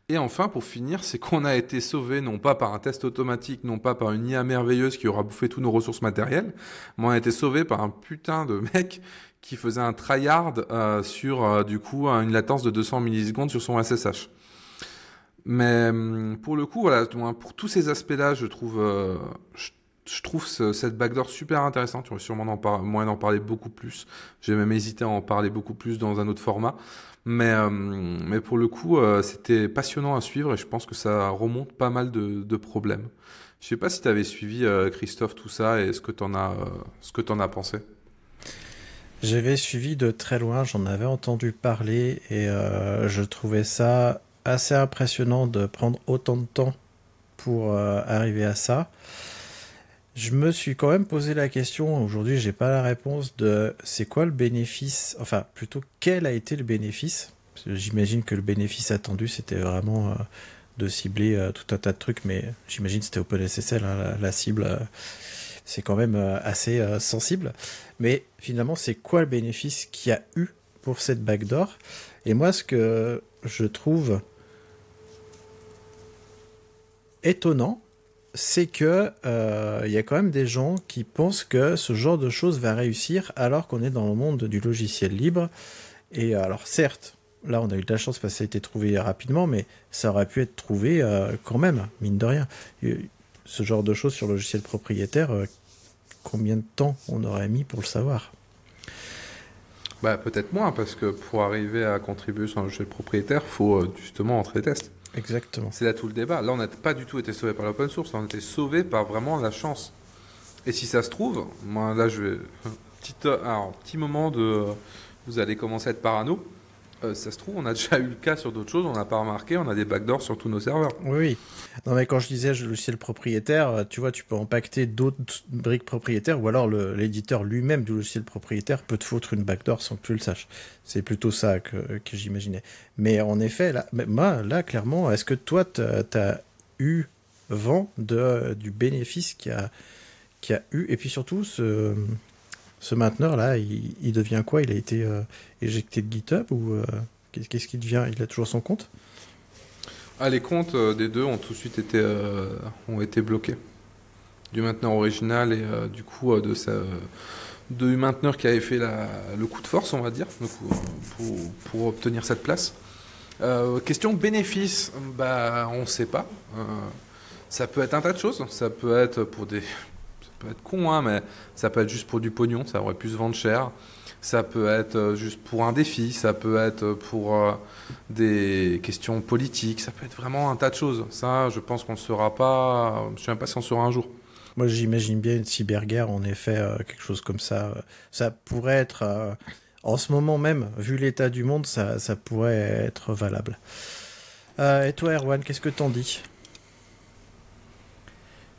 Et enfin, pour finir, c'est qu'on a été sauvé non pas par un test automatique, non pas par une IA merveilleuse qui aura bouffé tous nos ressources matérielles, mais on a été sauvé par un putain de mec qui faisait un tryhard euh, sur euh, du coup euh, une latence de 200 millisecondes sur son SSH. Mais hum, pour le coup, voilà, pour tous ces aspects-là, je trouve, je, trouve cette backdoor super intéressante. J'aurais sûrement en moyen d'en parler beaucoup plus. J'ai même hésité à en parler beaucoup plus dans un autre format. Mais, euh, mais pour le coup, euh, c'était passionnant à suivre et je pense que ça remonte pas mal de, de problèmes. Je sais pas si tu avais suivi, euh, Christophe, tout ça et ce que tu as, ce que en as pensé. J'avais suivi de très loin, j'en avais entendu parler et je trouvais ça assez impressionnant de prendre autant de temps pour arriver à ça je me suis quand même posé la question, aujourd'hui j'ai pas la réponse de c'est quoi le bénéfice, enfin plutôt quel a été le bénéfice. J'imagine que le bénéfice attendu c'était vraiment euh, de cibler euh, tout un tas de trucs, mais j'imagine c'était OpenSSL, hein, la, cible euh, c'est quand même assez sensible. Mais finalement c'est quoi le bénéfice qu'il y a eu pour cette backdoor Et moi ce que je trouve étonnant, c'est que il euh, y a quand même des gens qui pensent que ce genre de choses va réussir alors qu'on est dans le monde du logiciel libre. Et euh, alors certes, là on a eu de la chance parce que ça a été trouvé rapidement, mais ça aurait pu être trouvé euh, quand même, mine de rien. ce genre de choses sur le logiciel propriétaire, combien de temps on aurait mis pour le savoir bah, Peut-être moins, parce que pour arriver à contribuer sur un logiciel propriétaire, il faut justement entrer les tests. Exactement. C'est là tout le débat. Là, on n'a pas du tout été sauvé par l'open source, on a été sauvé par vraiment la chance. Et si ça se trouve, moi là, je vais. Petit, alors, petit moment de. Vous allez commencer à être parano. Euh, ça se trouve, on a déjà eu le cas sur d'autres choses, on n'a pas remarqué, on a des backdoors sur tous nos serveurs. Oui, oui. Non, mais quand je disais je logiciel propriétaire, euh, tu vois, tu peux impacter d'autres briques propriétaires ou alors l'éditeur lui-même du logiciel propriétaire peut te foutre une backdoor sans que tu le saches. C'est plutôt ça que, j'imaginais. Mais en effet, là, moi, là clairement, est-ce que toi, tu as eu vent de, du bénéfice qu'il a qui a eu Et puis surtout, ce ce mainteneur-là, il, devient quoi Il a été euh, éjecté de GitHub ou euh, qu'est-ce qu'il devient Il a toujours son compte ah, les comptes euh, des deux ont tout de suite été, ont été bloqués. Du mainteneur original et du coup de sa mainteneur qui avait fait le coup de force, on va dire, pour, pour, obtenir cette place. question bénéfice, bah, on ne sait pas. ça peut être un tas de choses. Ça peut être pour des, peut être con, hein, mais ça peut être juste pour du pognon, ça aurait pu se vendre cher. Ça peut être euh, juste pour un défi, ça peut être pour euh, des questions politiques, ça peut être vraiment un tas de choses. Ça, je pense qu'on ne saura pas, je suis impatient saura un jour. Moi, j'imagine bien une cyberguerre, en effet, euh, quelque chose comme ça. Ça pourrait être, en ce moment même, vu l'état du monde, ça, ça pourrait être valable. et toi, Erwan, qu'est-ce que t'en dis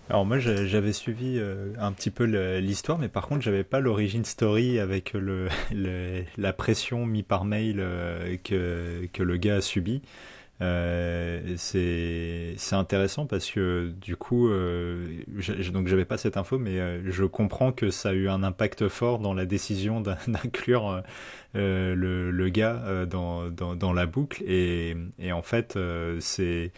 alors moi j'avais suivi euh, un petit peu l'histoire, mais par contre j'avais pas l'origine story avec le, la pression mise par mail euh, que, que le gars a subi. Euh, c'est intéressant parce que du coup, euh, donc j'avais pas cette info, mais euh, je comprends que ça a eu un impact fort dans la décision d'inclure le, le, gars dans, dans, dans, la boucle. Et, et en fait, c'est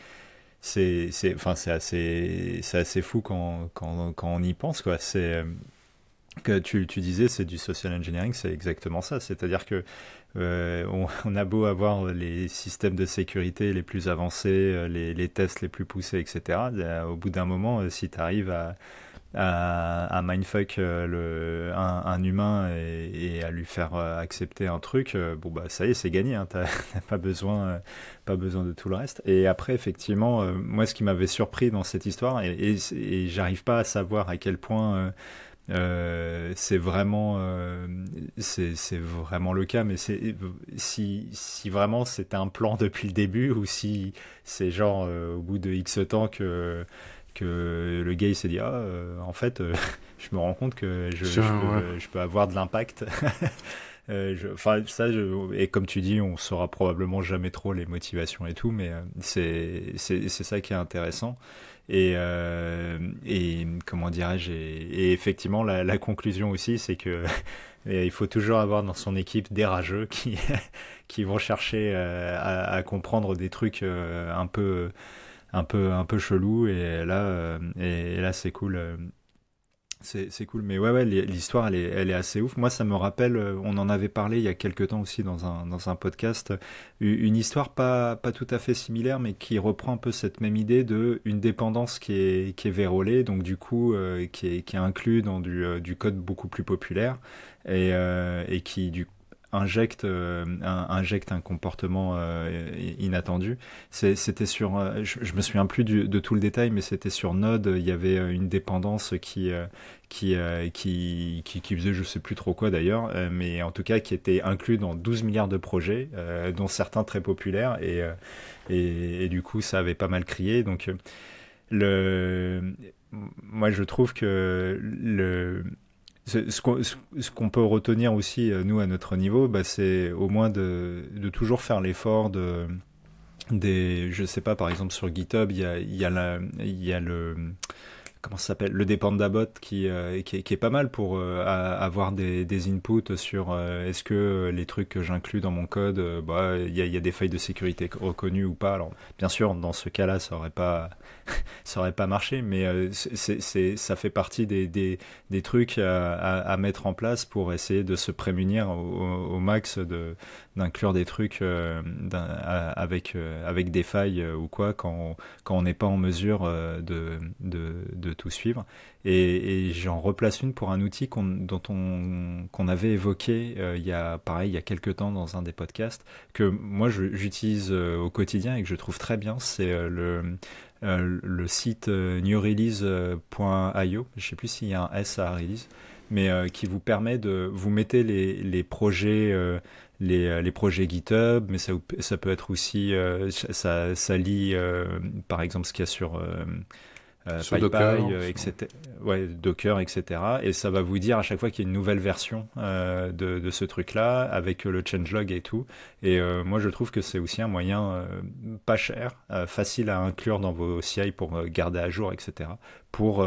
c'est enfin c'est assez c'est assez fou quand, quand, quand, on y pense quoi c'est euh, que tu, tu disais c'est du social engineering c'est exactement ça c'est à dire que euh, on, a beau avoir les systèmes de sécurité les plus avancés euh, les, les tests les plus poussés etc au bout d'un moment si tu arrives à à, à mindfuck euh, un, humain et, à lui faire euh, accepter un truc, euh, bon bah ça y est, c'est gagné, hein, t'as pas besoin, pas besoin de tout le reste. Et après, effectivement, moi ce qui m'avait surpris dans cette histoire, et, j'arrive pas à savoir à quel point. c'est vraiment, c'est vraiment le cas, mais si, si vraiment c'était un plan depuis le début ou si c'est genre au bout de X temps que que le gars il s'est dit ah euh, en fait euh, je me rends compte que je, je, peux, avoir de l'impact euh, enfin ça et comme tu dis on saura probablement jamais trop les motivations et tout mais c'est c'est ça qui est intéressant et, et comment dirais-je et, effectivement la, conclusion aussi c'est que il faut toujours avoir dans son équipe des rageux qui qui vont chercher à comprendre des trucs un peu un peu un peu chelou et là euh, et, là c'est cool euh, c'est cool, mais ouais, ouais l'histoire, elle est, assez ouf. Moi, ça me rappelle, euh, on en avait parlé il y a quelque temps aussi dans un, dans un podcast, une histoire pas, pas tout à fait similaire, mais qui reprend un peu cette même idée de une dépendance qui est, qui vérolée, donc du coup, qui, est, qui inclus dans du, code beaucoup plus populaire, et, et qui, du coup, injecte, euh, injecte un comportement euh, inattendu. C'était sur, euh, je, me souviens plus de tout le détail, mais c'était sur Node, il y avait une dépendance qui, qui, qui, qui, faisait je sais plus trop quoi d'ailleurs, mais en tout cas qui était inclus dans 12 milliards de projets, dont certains très populaires, et, et, et, du coup ça avait pas mal crié. Donc le, moi je trouve que le ce, qu'on peut retenir aussi, euh, nous, à notre niveau, bah, c'est au moins de, de toujours faire l'effort de des je sais pas par exemple sur GitHub il y a, y y a le comment ça s'appelle le Dependabot, qui, euh, qui, est pas mal pour euh, avoir des, des, inputs sur est-ce que les trucs que j'inclus dans mon code bah il y a, des failles de sécurité reconnues ou pas alors bien sûr dans ce cas-là ça aurait pas ça aurait pas marché, mais euh, c'est, ça fait partie des, des, des trucs euh, à, à, mettre en place pour essayer de se prémunir au, max de, d'inclure des trucs euh, avec, avec des failles ou quoi quand, quand on n'est pas en mesure de, de, de tout suivre. Et, j'en replace une pour un outil qu'on, dont on, qu'on avait évoqué il y a, pareil, il y a quelques temps dans un des podcasts, que moi j'utilise au quotidien et que je trouve très bien, c'est le euh, le site euh, newrelease.io, je ne sais plus s'il y a un S à release, mais euh, qui vous permet de vous mettez les, projets les, projets GitHub, mais ça, peut être aussi ça, ça lie par exemple ce qu'il y a sur euh, sur Docker, euh, etc. Ouais, Docker, etc. Et ça va vous dire à chaque fois qu'il y a une nouvelle version euh, de, ce truc-là, avec le changelog et tout. Et moi, je trouve que c'est aussi un moyen pas cher, facile à inclure dans vos CI pour garder à jour, etc. Pour,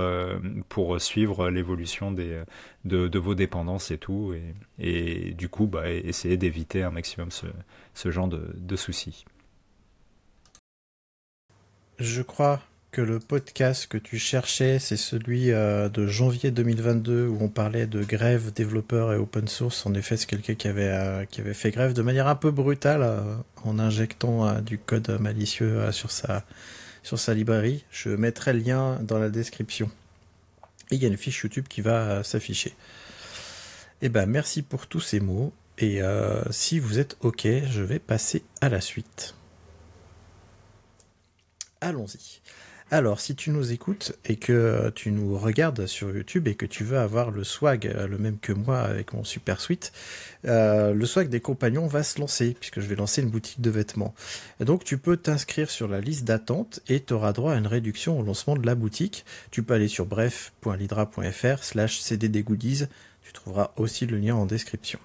pour suivre l'évolution de, de, vos dépendances et tout. Et, et du coup, bah, essayer d'éviter un maximum ce, ce genre de, de soucis. Je crois que le podcast que tu cherchais, c'est celui euh, de janvier 2022 où on parlait de grève développeur et open source. En effet, c'est quelqu'un qui, avait euh, qui avait fait grève de manière un peu brutale euh, en injectant du code malicieux sur, sa, sur sa librairie. Je mettrai le lien dans la description. Et il y a une fiche YouTube qui va s'afficher. Eh ben, merci pour tous ces mots. Et si vous êtes OK, je vais passer à la suite. Allons-y. Alors, si tu nous écoutes et que tu nous regardes sur YouTube et que tu veux avoir le swag, euh, le même que moi avec mon super suite, euh, le swag des compagnons va se lancer puisque je vais lancer une boutique de vêtements. donc, tu peux t'inscrire sur la liste d'attente et tu auras droit à une réduction au lancement de la boutique. Tu peux aller sur bref.lidra.fr slash cddgoodies. Tu trouveras aussi le lien en description.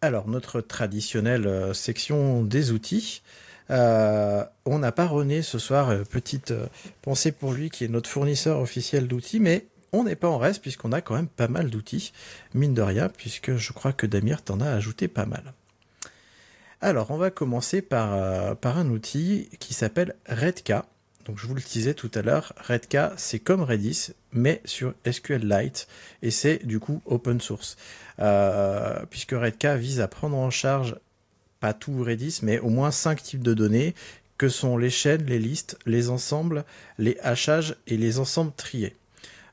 Alors, notre traditionnelle euh, section des outils. Euh, on n'a pas René ce soir, euh, petite euh, pensée pour lui qui est notre fournisseur officiel d'outils, mais on n'est pas en reste puisqu'on a quand même pas mal d'outils, mine de rien, puisque je crois que Damir t'en a ajouté pas mal. Alors, on va commencer par, par un outil qui s'appelle Redka. Donc, je vous le disais tout à l'heure, Redka, c'est comme Redis, mais sur SQLite, et c'est du coup open source, puisque Redka vise à prendre en charge pas tout Redis, mais au moins cinq types de données que sont les chaînes, les listes, les ensembles, les hachages et les ensembles triés.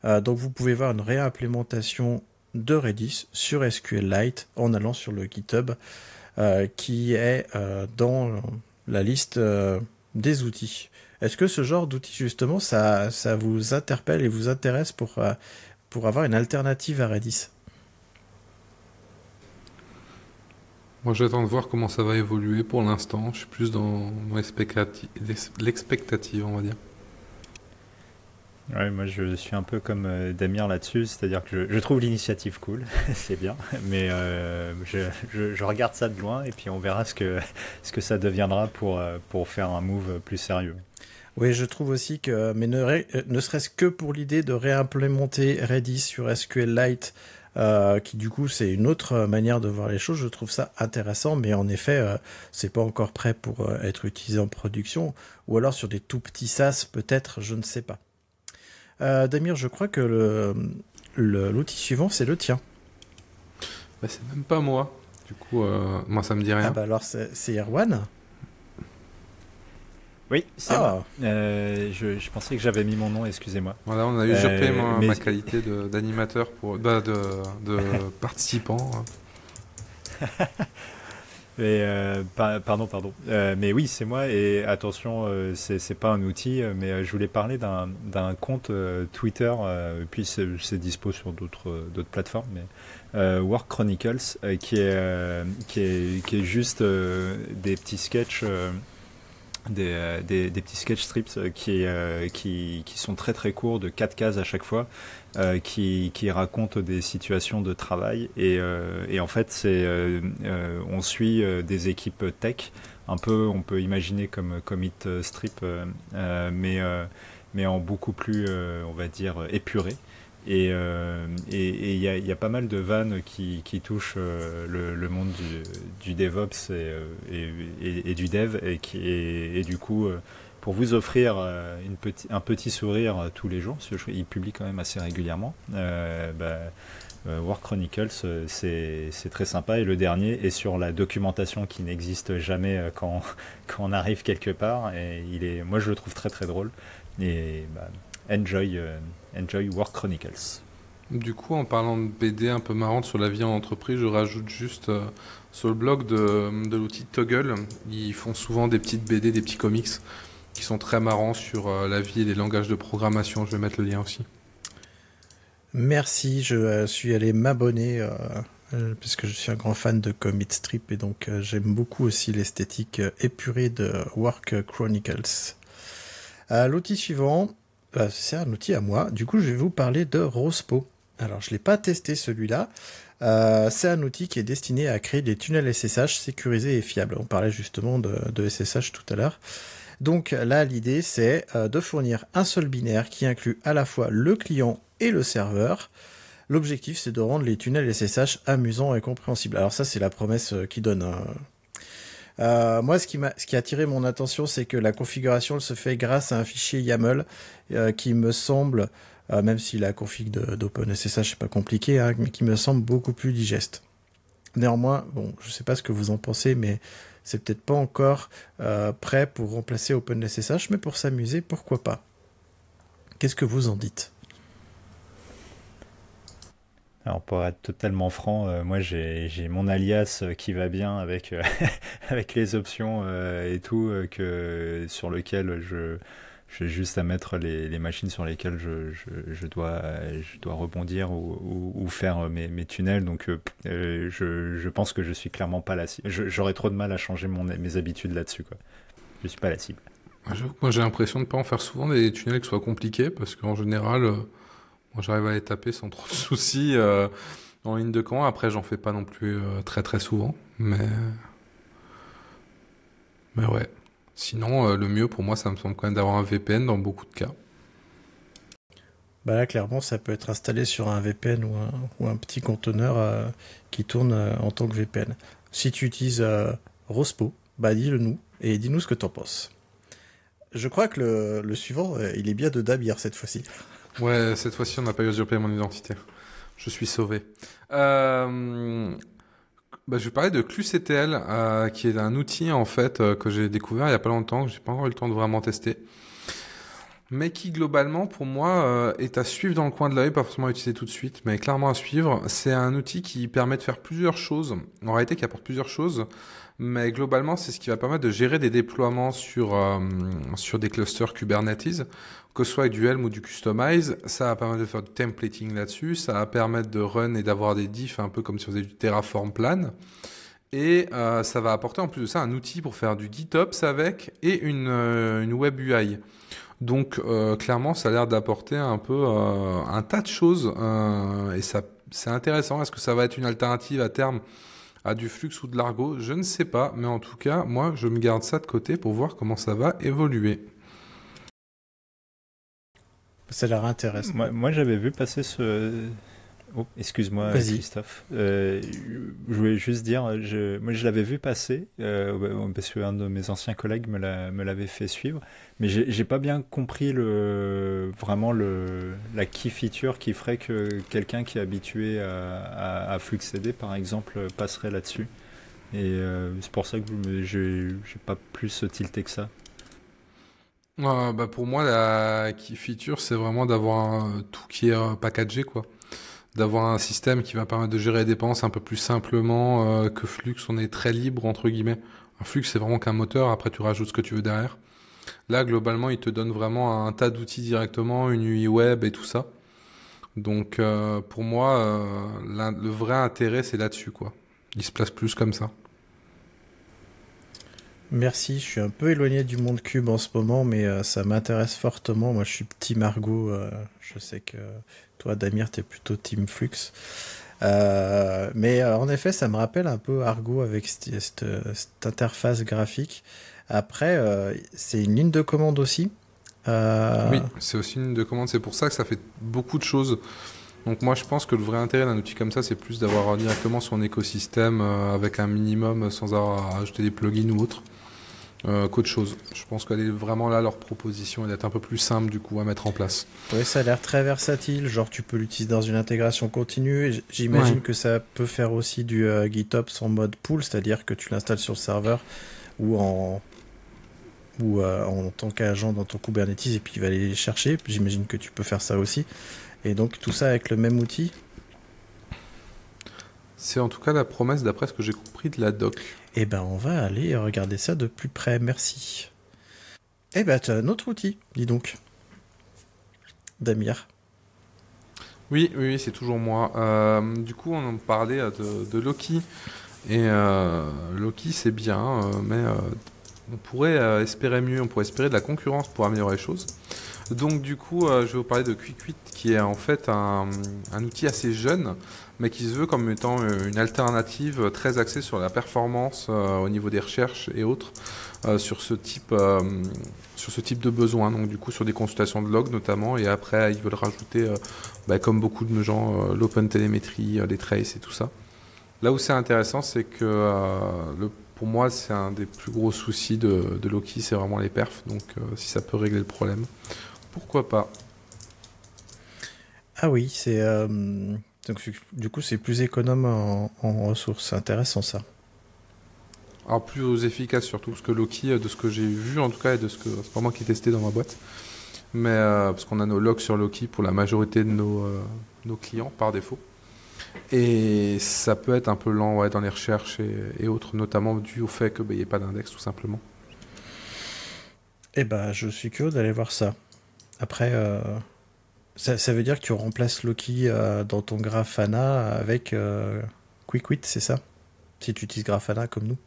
Euh, donc vous pouvez voir une réimplémentation de Redis sur SQLite en allant sur le GitHub euh, qui est euh, dans la liste des outils. Est-ce que ce genre d'outils justement ça, ça vous interpelle et vous intéresse pour, pour avoir une alternative à Redis Moi, j'attends de voir comment ça va évoluer. Pour l'instant, je suis plus dans, l'expectative, on va dire. Ouais, moi je suis un peu comme euh, Damien là-dessus, c'est-à-dire que je, trouve l'initiative cool, c'est bien, mais euh, je, regarde ça de loin et puis on verra ce que, ce que ça deviendra pour, euh, pour faire un move plus sérieux. Oui, je trouve aussi que, mais ne, ne serait-ce que pour l'idée de réimplémenter Redis sur SQLite euh, qui du coup c'est une autre manière de voir les choses. Je trouve ça intéressant, mais en effet, euh, c'est pas encore prêt pour euh, être utilisé en production, ou alors sur des tout petits SAS peut-être, je ne sais pas. Damir, je crois que l'outil suivant c'est le tien. Bah, c'est même pas moi. Du coup, moi ça me dit rien. Ah bah alors c'est Erwan. Oui, c'est ah. euh, je, pensais que j'avais mis mon nom, excusez-moi. Voilà, on a usurpé euh, ma qualité d'animateur, pour bah, de, de participant. Hein. Euh, pardon, pardon. mais oui, c'est moi. Et attention, c'est pas un outil, mais je voulais parler d'un compte Twitter. puis c'est dispo sur d'autres plateformes, mais Work Chronicles, qui est, qui, est, qui, est, juste des petits sketchs. Euh, des, des, petits sketch strips euh, qui, euh, qui, qui, sont très très courts, de quatre cases à chaque fois, qui, qui, racontent des situations de travail. Et, et en fait, c'est, on suit des équipes tech, un peu, on peut imaginer comme, commit Strip, mais, mais en beaucoup plus, on va dire, épuré. Et euh, il y, a, pas mal de vannes qui, touchent euh, le, monde du, DevOps euh, et, du dev. Et, du coup, pour vous offrir une un petit sourire tous les jours, parce qu'ils publient quand même assez régulièrement, euh, bah, War Chronicles, c'est très sympa. Et le dernier est sur la documentation qui n'existe jamais quand, on arrive quelque part. Et il est, moi, je le trouve très très drôle. Et bah, enjoy. Enjoy work Chronicles. Du coup, en parlant de BD un peu marrantes sur la vie en entreprise, je rajoute juste euh, sur le blog de, de l'outil Toggle, ils font souvent des petites BD, des petits comics qui sont très marrants sur euh, la vie et les langages de programmation. Je vais mettre le lien aussi. Merci, je euh, suis allé m'abonner puisque je suis un grand fan de comic strip et donc j'aime beaucoup aussi l'esthétique épurée de Work Chronicles. L'outil suivant, bah, c'est un outil à moi. Du coup, je vais vous parler de Rospo. Alors, je ne l'ai pas testé celui-là. Euh, c'est un outil qui est destiné à créer des tunnels SSH sécurisés et fiables. On parlait justement de, SSH tout à l'heure. Donc là, l'idée, c'est euh, de fournir un seul binaire qui inclut à la fois le client et le serveur. L'objectif, c'est de rendre les tunnels SSH amusants et compréhensibles. Alors ça, c'est la promesse euh, qui donne. Euh, moi, ce qui, ce qui a attiré mon attention, c'est que la configuration se fait grâce à un fichier YAML euh, qui me semble, euh, même si la config d'OpenSSH n'est pas compliquée, hein, mais qui me semble beaucoup plus digeste. Néanmoins, bon, je ne sais pas ce que vous en pensez, mais c'est peut-être pas encore prêt pour remplacer OpenSSH, mais pour s'amuser, pourquoi pas Qu'est-ce que vous en dites pour être totalement franc, euh, moi j'ai mon alias euh, qui va bien avec, euh, avec les options et tout, que, sur lequel je j'ai juste à mettre les, les machines sur lesquelles je, je, dois, je dois rebondir ou, ou, faire mes, tunnels. Donc je, je, pense que je suis clairement pas la cible. J'aurais trop de mal à changer mon, mes habitudes là-dessus. Je suis pas la cible. Moi j'ai l'impression de ne pas en faire souvent des tunnels qui soient compliqués parce qu'en général j'arrive à les taper sans trop de soucis euh, en ligne de camp. Après, j'en fais pas non plus euh, très très souvent, mais mais ouais. Sinon, euh, le mieux pour moi, ça me semble quand même d'avoir un VPN dans beaucoup de cas. Bah là, clairement, ça peut être installé sur un VPN ou un, ou un petit conteneur qui tourne en tant que VPN. Si tu utilises Rospo, bah dis-le nous et dis-nous ce que t'en penses. Je crois que le, suivant, il est bien de Dab cette fois-ci. Ouais, cette fois-ci, on n'a pas eu usurpé mon identité. Je suis sauvé. Euh, bah, je vais parler de CluCTL, euh, qui est un outil en fait euh, que j'ai découvert il n'y a pas longtemps, que j'ai pas encore eu le temps de vraiment tester, mais qui globalement pour moi euh, est à suivre dans le coin de l'œil, pas forcément à utiliser tout de suite, mais clairement à suivre. C'est un outil qui permet de faire plusieurs choses, en réalité qui apporte plusieurs choses, mais globalement c'est ce qui va permettre de gérer des déploiements sur sur des clusters Kubernetes que ce soit avec du Helm ou du Customize, ça va permettre de faire du templating là-dessus, ça va permettre de run et d'avoir des diffs un peu comme si on faisait du Terraform plan. Et euh, ça va apporter en plus de ça un outil pour faire du GitOps avec et une, euh, web UI. Donc euh, clairement, ça a l'air d'apporter un peu un tas de choses et ça c'est intéressant. Est-ce que ça va être une alternative à terme à du flux ou de l'argot Je ne sais pas, mais en tout cas, moi, je me garde ça de côté pour voir comment ça va évoluer. Ça leur intéresse. Moi, j'avais vu passer ce. Oh, excuse-moi, Christophe. Euh, je voulais juste dire, je, moi je l'avais vu passer, euh, parce qu'un de mes anciens collègues me l'avait fait suivre, mais j'ai pas bien compris le, vraiment le, la key feature qui ferait que quelqu'un qui est habitué à, à, cd par exemple, passerait là-dessus. Et euh, c'est pour ça que je n'ai pas plus tilté que ça. Euh, bah, pour moi, la key feature, c'est vraiment d'avoir euh, tout qui est euh, packagé, quoi. D'avoir un système qui va permettre de gérer les dépenses un peu plus simplement que Flux, on est très libre, entre guillemets. Flux, c'est vraiment qu'un moteur, après tu rajoutes ce que tu veux derrière. Là, globalement, il te donne vraiment un tas d'outils directement, une UI web et tout ça. Donc, pour moi, le vrai intérêt, c'est là-dessus, quoi. Il se place plus comme ça. Merci, je suis un peu éloigné du monde cube en ce moment, mais euh, ça m'intéresse fortement. Moi, je suis petit Margot. Euh, je sais que toi, Damir, t'es plutôt Team Flux. Euh, mais en effet, ça me rappelle un peu Argo avec cette, interface graphique. Après, c'est une ligne de commande aussi. Oui, c'est aussi une ligne de commande. C'est pour ça que ça fait beaucoup de choses. Donc moi je pense que le vrai intérêt d'un outil comme ça c'est plus d'avoir directement son écosystème avec un minimum sans avoir à ajouter des plugins ou autres. Euh, qu'autre chose. Je pense qu'elle est vraiment là leur proposition est d'être un peu plus simple du coup à mettre en place. Oui, ça a l'air très versatile. Genre tu peux l'utiliser dans une intégration continue. J'imagine que ça peut faire aussi du euh, GitOps en mode pool, c'est-à-dire que tu l'installes sur le serveur ou en ou euh, en tant qu'agent dans ton Kubernetes et puis il va aller les chercher. J'imagine que tu peux faire ça aussi. Et donc tout ça avec le même outil. C'est en tout cas la promesse d'après ce que j'ai compris de la doc. Et eh ben, on va aller regarder ça de plus près, merci. Eh ben, as un autre outil, dis donc. Damir. Oui, oui, c'est toujours moi. Euh, du coup, on en parlait euh, de, de Loki. Et euh, Loki, c'est bien, mais on pourrait espérer mieux, on pourrait espérer de la concurrence pour améliorer les choses. Donc, du coup, je vais vous parler de QuickWit, qui est en fait un outil assez jeune, mais qui se veut comme étant euh, une alternative euh, très axée sur la performance euh, au niveau des recherches et autres sur, ce type, sur ce type de besoin. Donc du coup sur des consultations de log notamment et après ils veulent rajouter, bah, comme beaucoup de gens, l'open télémétrie, les traces et tout ça. Là où c'est intéressant, c'est que le, pour moi c'est un des plus gros soucis de, Loki, c'est vraiment les perfs. Donc si ça peut régler le problème, pourquoi pas ah oui, c'est donc du coup, c'est plus économe en, ressources. C'est intéressant ça. Alors plus efficace surtout, parce que Loki, euh, de ce que j'ai vu en tout cas, et de ce que c'est pas moi qui ai testé dans ma boîte, mais euh, parce qu'on a nos logs sur Loki pour la majorité de nos, euh, nos, clients par défaut. Et ça peut être un peu lent ouais, dans les recherches et, autres, notamment dû au fait qu'il bah, n'y ait pas d'index tout simplement. Eh ben, je suis curieux d'aller voir ça. Après, ça, veut dire que tu remplaces Loki euh, dans ton Grafana avec euh, QuickWit, c'est ça Si tu utilises Grafana comme nous.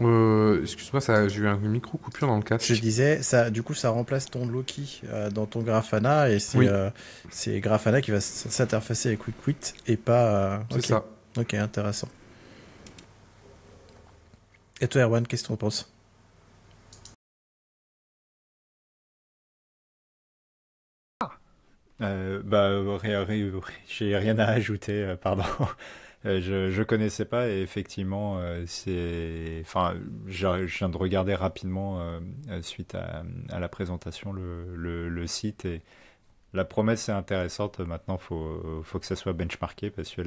Euh, excuse-moi, j'ai eu un micro coupure dans le casque. Je disais, ça, du coup, ça remplace ton Loki dans ton Grafana et c'est Grafana qui va s'interfacer avec QuickWit et pas. c'est ça. Ok, intéressant. Et toi, Erwan, qu'est-ce que tu en penses Euh, bah, j'ai rien à ajouter, euh, pardon. Euh, je, je connaissais pas et effectivement, euh, c'est. Enfin, je, viens de regarder rapidement suite à, la présentation le, site et la promesse est intéressante. Maintenant, faut faut que ça soit benchmarké parce que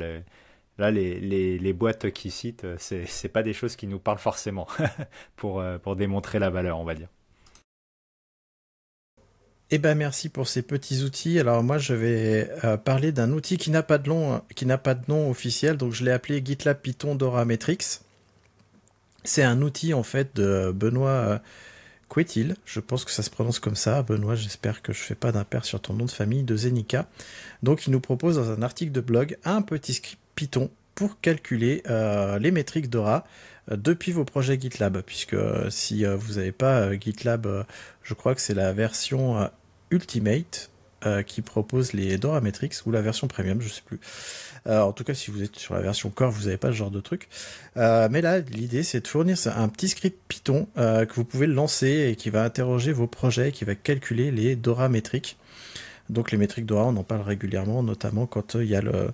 là, les, les, les boîtes qui citent, c'est pas des choses qui nous parlent forcément pour pour démontrer la valeur, on va dire. Eh ben merci pour ces petits outils. Alors moi je vais euh, parler d'un outil qui n'a pas de nom, qui n'a pas de nom officiel, donc je l'ai appelé GitLab Python Dora Metrics. C'est un outil en fait de Benoît euh, Quetil, je pense que ça se prononce comme ça. Benoît, j'espère que je ne fais pas d'impair sur ton nom de famille de Zenika. Donc il nous propose dans un article de blog un petit script Python pour calculer euh, les métriques Dora depuis vos projets GitLab, puisque si vous n'avez pas GitLab je crois que c'est la version euh, Ultimate euh, qui propose les Dora Matrix ou la version premium, je sais plus. Euh, en tout cas, si vous êtes sur la version core, vous n'avez pas ce genre de truc. mais là, l'idée, c'est de fournir un petit script Python que vous pouvez lancer et qui va interroger vos projets, qui va calculer les Dora métriques. Donc les métriques Dora, on en parle régulièrement, notamment quand il y a le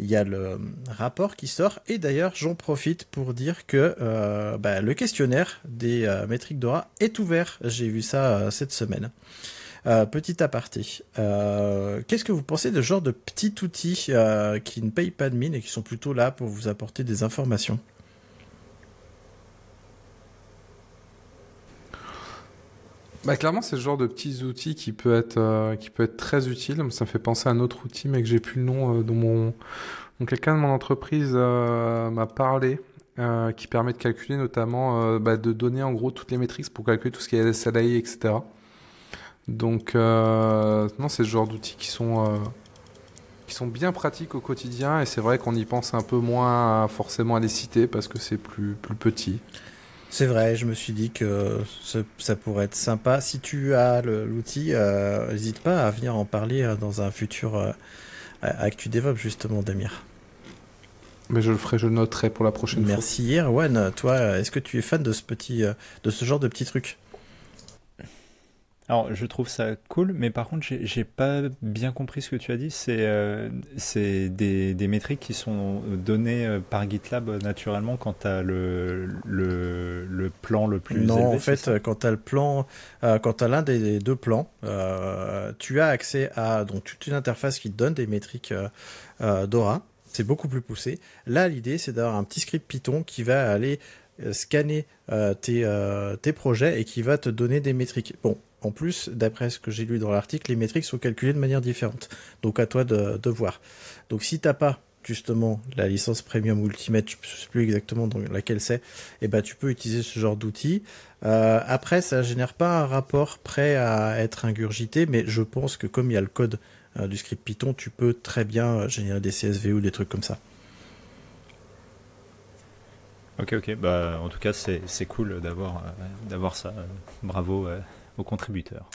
il y a le rapport qui sort. Et d'ailleurs, j'en profite pour dire que euh, bah, le questionnaire des euh, métriques Dora est ouvert. J'ai vu ça euh, cette semaine. petit aparté. Qu'est-ce que vous pensez de ce genre de petits outils qui ne payent pas de mine et qui sont plutôt là pour vous apporter des informations Bah, clairement, c'est le genre de petits outils qui peut être, euh, qui peut être très utile. Ça me fait penser à un autre outil, mais que j'ai plus le nom euh, dont quelqu'un de mon entreprise euh, m'a parlé. qui permet de calculer notamment, bah, de donner en gros toutes les métriques pour calculer tout ce qui est SLAI, etc. Donc, non, c'est le genre d'outils qui sont, qui sont bien pratiques au quotidien et c'est vrai qu'on y pense un peu moins forcément à les citer parce que c'est plus, plus petit. C'est vrai, je me suis dit que ça pourrait être sympa. Si tu as l'outil, euh, n'hésite pas à venir en parler euh, dans un futur euh, Actu DevOps, justement, Damir. Mais je le ferai, je le noterai pour la prochaine fois. Merci, Erwan. Toi, euh, est-ce que tu es fan de ce, petit, de ce genre de petit truc alors, je trouve ça cool, mais par contre, j'ai pas bien compris ce que tu as dit. C'est euh, des, métriques qui sont données euh, par GitLab euh, naturellement quand tu as le, le, plan le plus. Non, en fait, quand tu as le plan, quand tu l'un des, deux plans, tu as accès à donc, toute une interface qui te donne des métriques Dora. C'est beaucoup plus poussé. Là, l'idée, c'est d'avoir un petit script Python qui va aller scanner tes, tes, projets et qui va te donner des métriques. Bon, en plus, d'après ce que j'ai lu dans l'article, les métriques sont calculées de manière différente. Donc à toi de, voir. Donc si t'as pas justement la licence premium ultimate, je sais plus exactement dans laquelle c'est, eh ben tu peux utiliser ce genre d'outil. Euh, après, ça génère pas un rapport prêt à être ingurgité, mais je pense que comme il y a le code euh, du script Python, tu peux très bien euh, générer des CSV ou des trucs comme ça. Ok, ok. Bah, en tout cas, c'est cool d'avoir ça. Bravo contributeurs.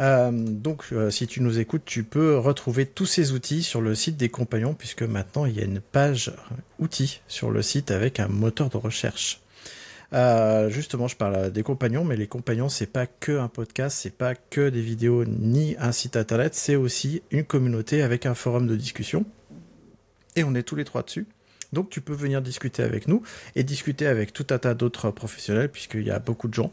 Euh, donc, euh, si tu nous écoutes, tu peux retrouver tous ces outils sur le site des compagnons, puisque maintenant il y a une page outils sur le site avec un moteur de recherche. Euh, justement, je parle des compagnons, mais les compagnons, c'est pas que un podcast, c'est pas que des vidéos ni un site internet, c'est aussi une communauté avec un forum de discussion. Et on est tous les trois dessus. Donc, tu peux venir discuter avec nous et discuter avec tout un tas d'autres professionnels, puisqu'il y a beaucoup de gens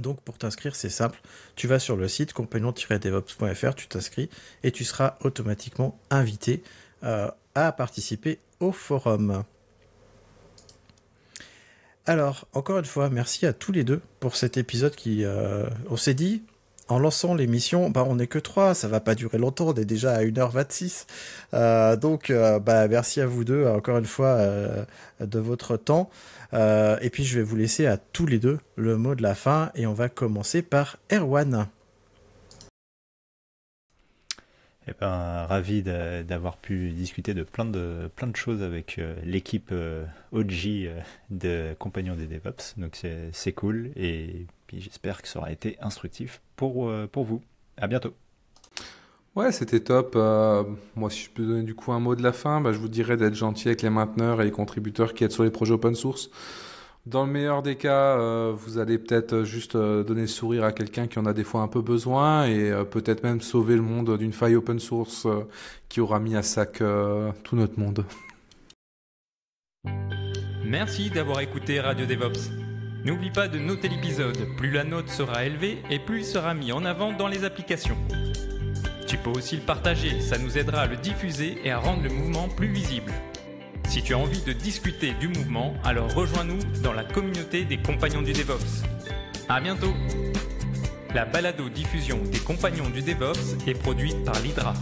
donc pour t'inscrire, c'est simple. Tu vas sur le site compagnon-devops.fr, tu t'inscris et tu seras automatiquement invité euh, à participer au forum. Alors, encore une fois, merci à tous les deux pour cet épisode qui, euh, on s'est dit, en lançant l'émission, bah on n'est que trois, ça va pas durer longtemps, on est déjà à 1h26. Euh, donc bah merci à vous deux encore une fois de votre temps. Euh, et puis je vais vous laisser à tous les deux le mot de la fin et on va commencer par Erwan. Eh ben, ravi d'avoir pu discuter de plein de, plein de choses avec euh, l'équipe euh, OG de Compagnons des DevOps. Donc c'est cool et puis j'espère que ça aura été instructif pour, pour vous. À bientôt. Ouais, c'était top. Euh, moi, si je peux donner du coup un mot de la fin, bah, je vous dirais d'être gentil avec les mainteneurs et les contributeurs qui aident sur les projets open source. Dans le meilleur des cas, euh, vous allez peut-être juste euh, donner le sourire à quelqu'un qui en a des fois un peu besoin et peut-être même sauver le monde d'une faille open source qui aura mis à sac tout notre monde. Merci d'avoir écouté Radio DevOps. N'oublie pas de noter l'épisode, plus la note sera élevée et plus il sera mis en avant dans les applications. Tu peux aussi le partager, ça nous aidera à le diffuser et à rendre le mouvement plus visible. Si tu as envie de discuter du mouvement, alors rejoins-nous dans la communauté des Compagnons du DevOps. A bientôt La balado-diffusion des Compagnons du DevOps est produite par l'IDRA.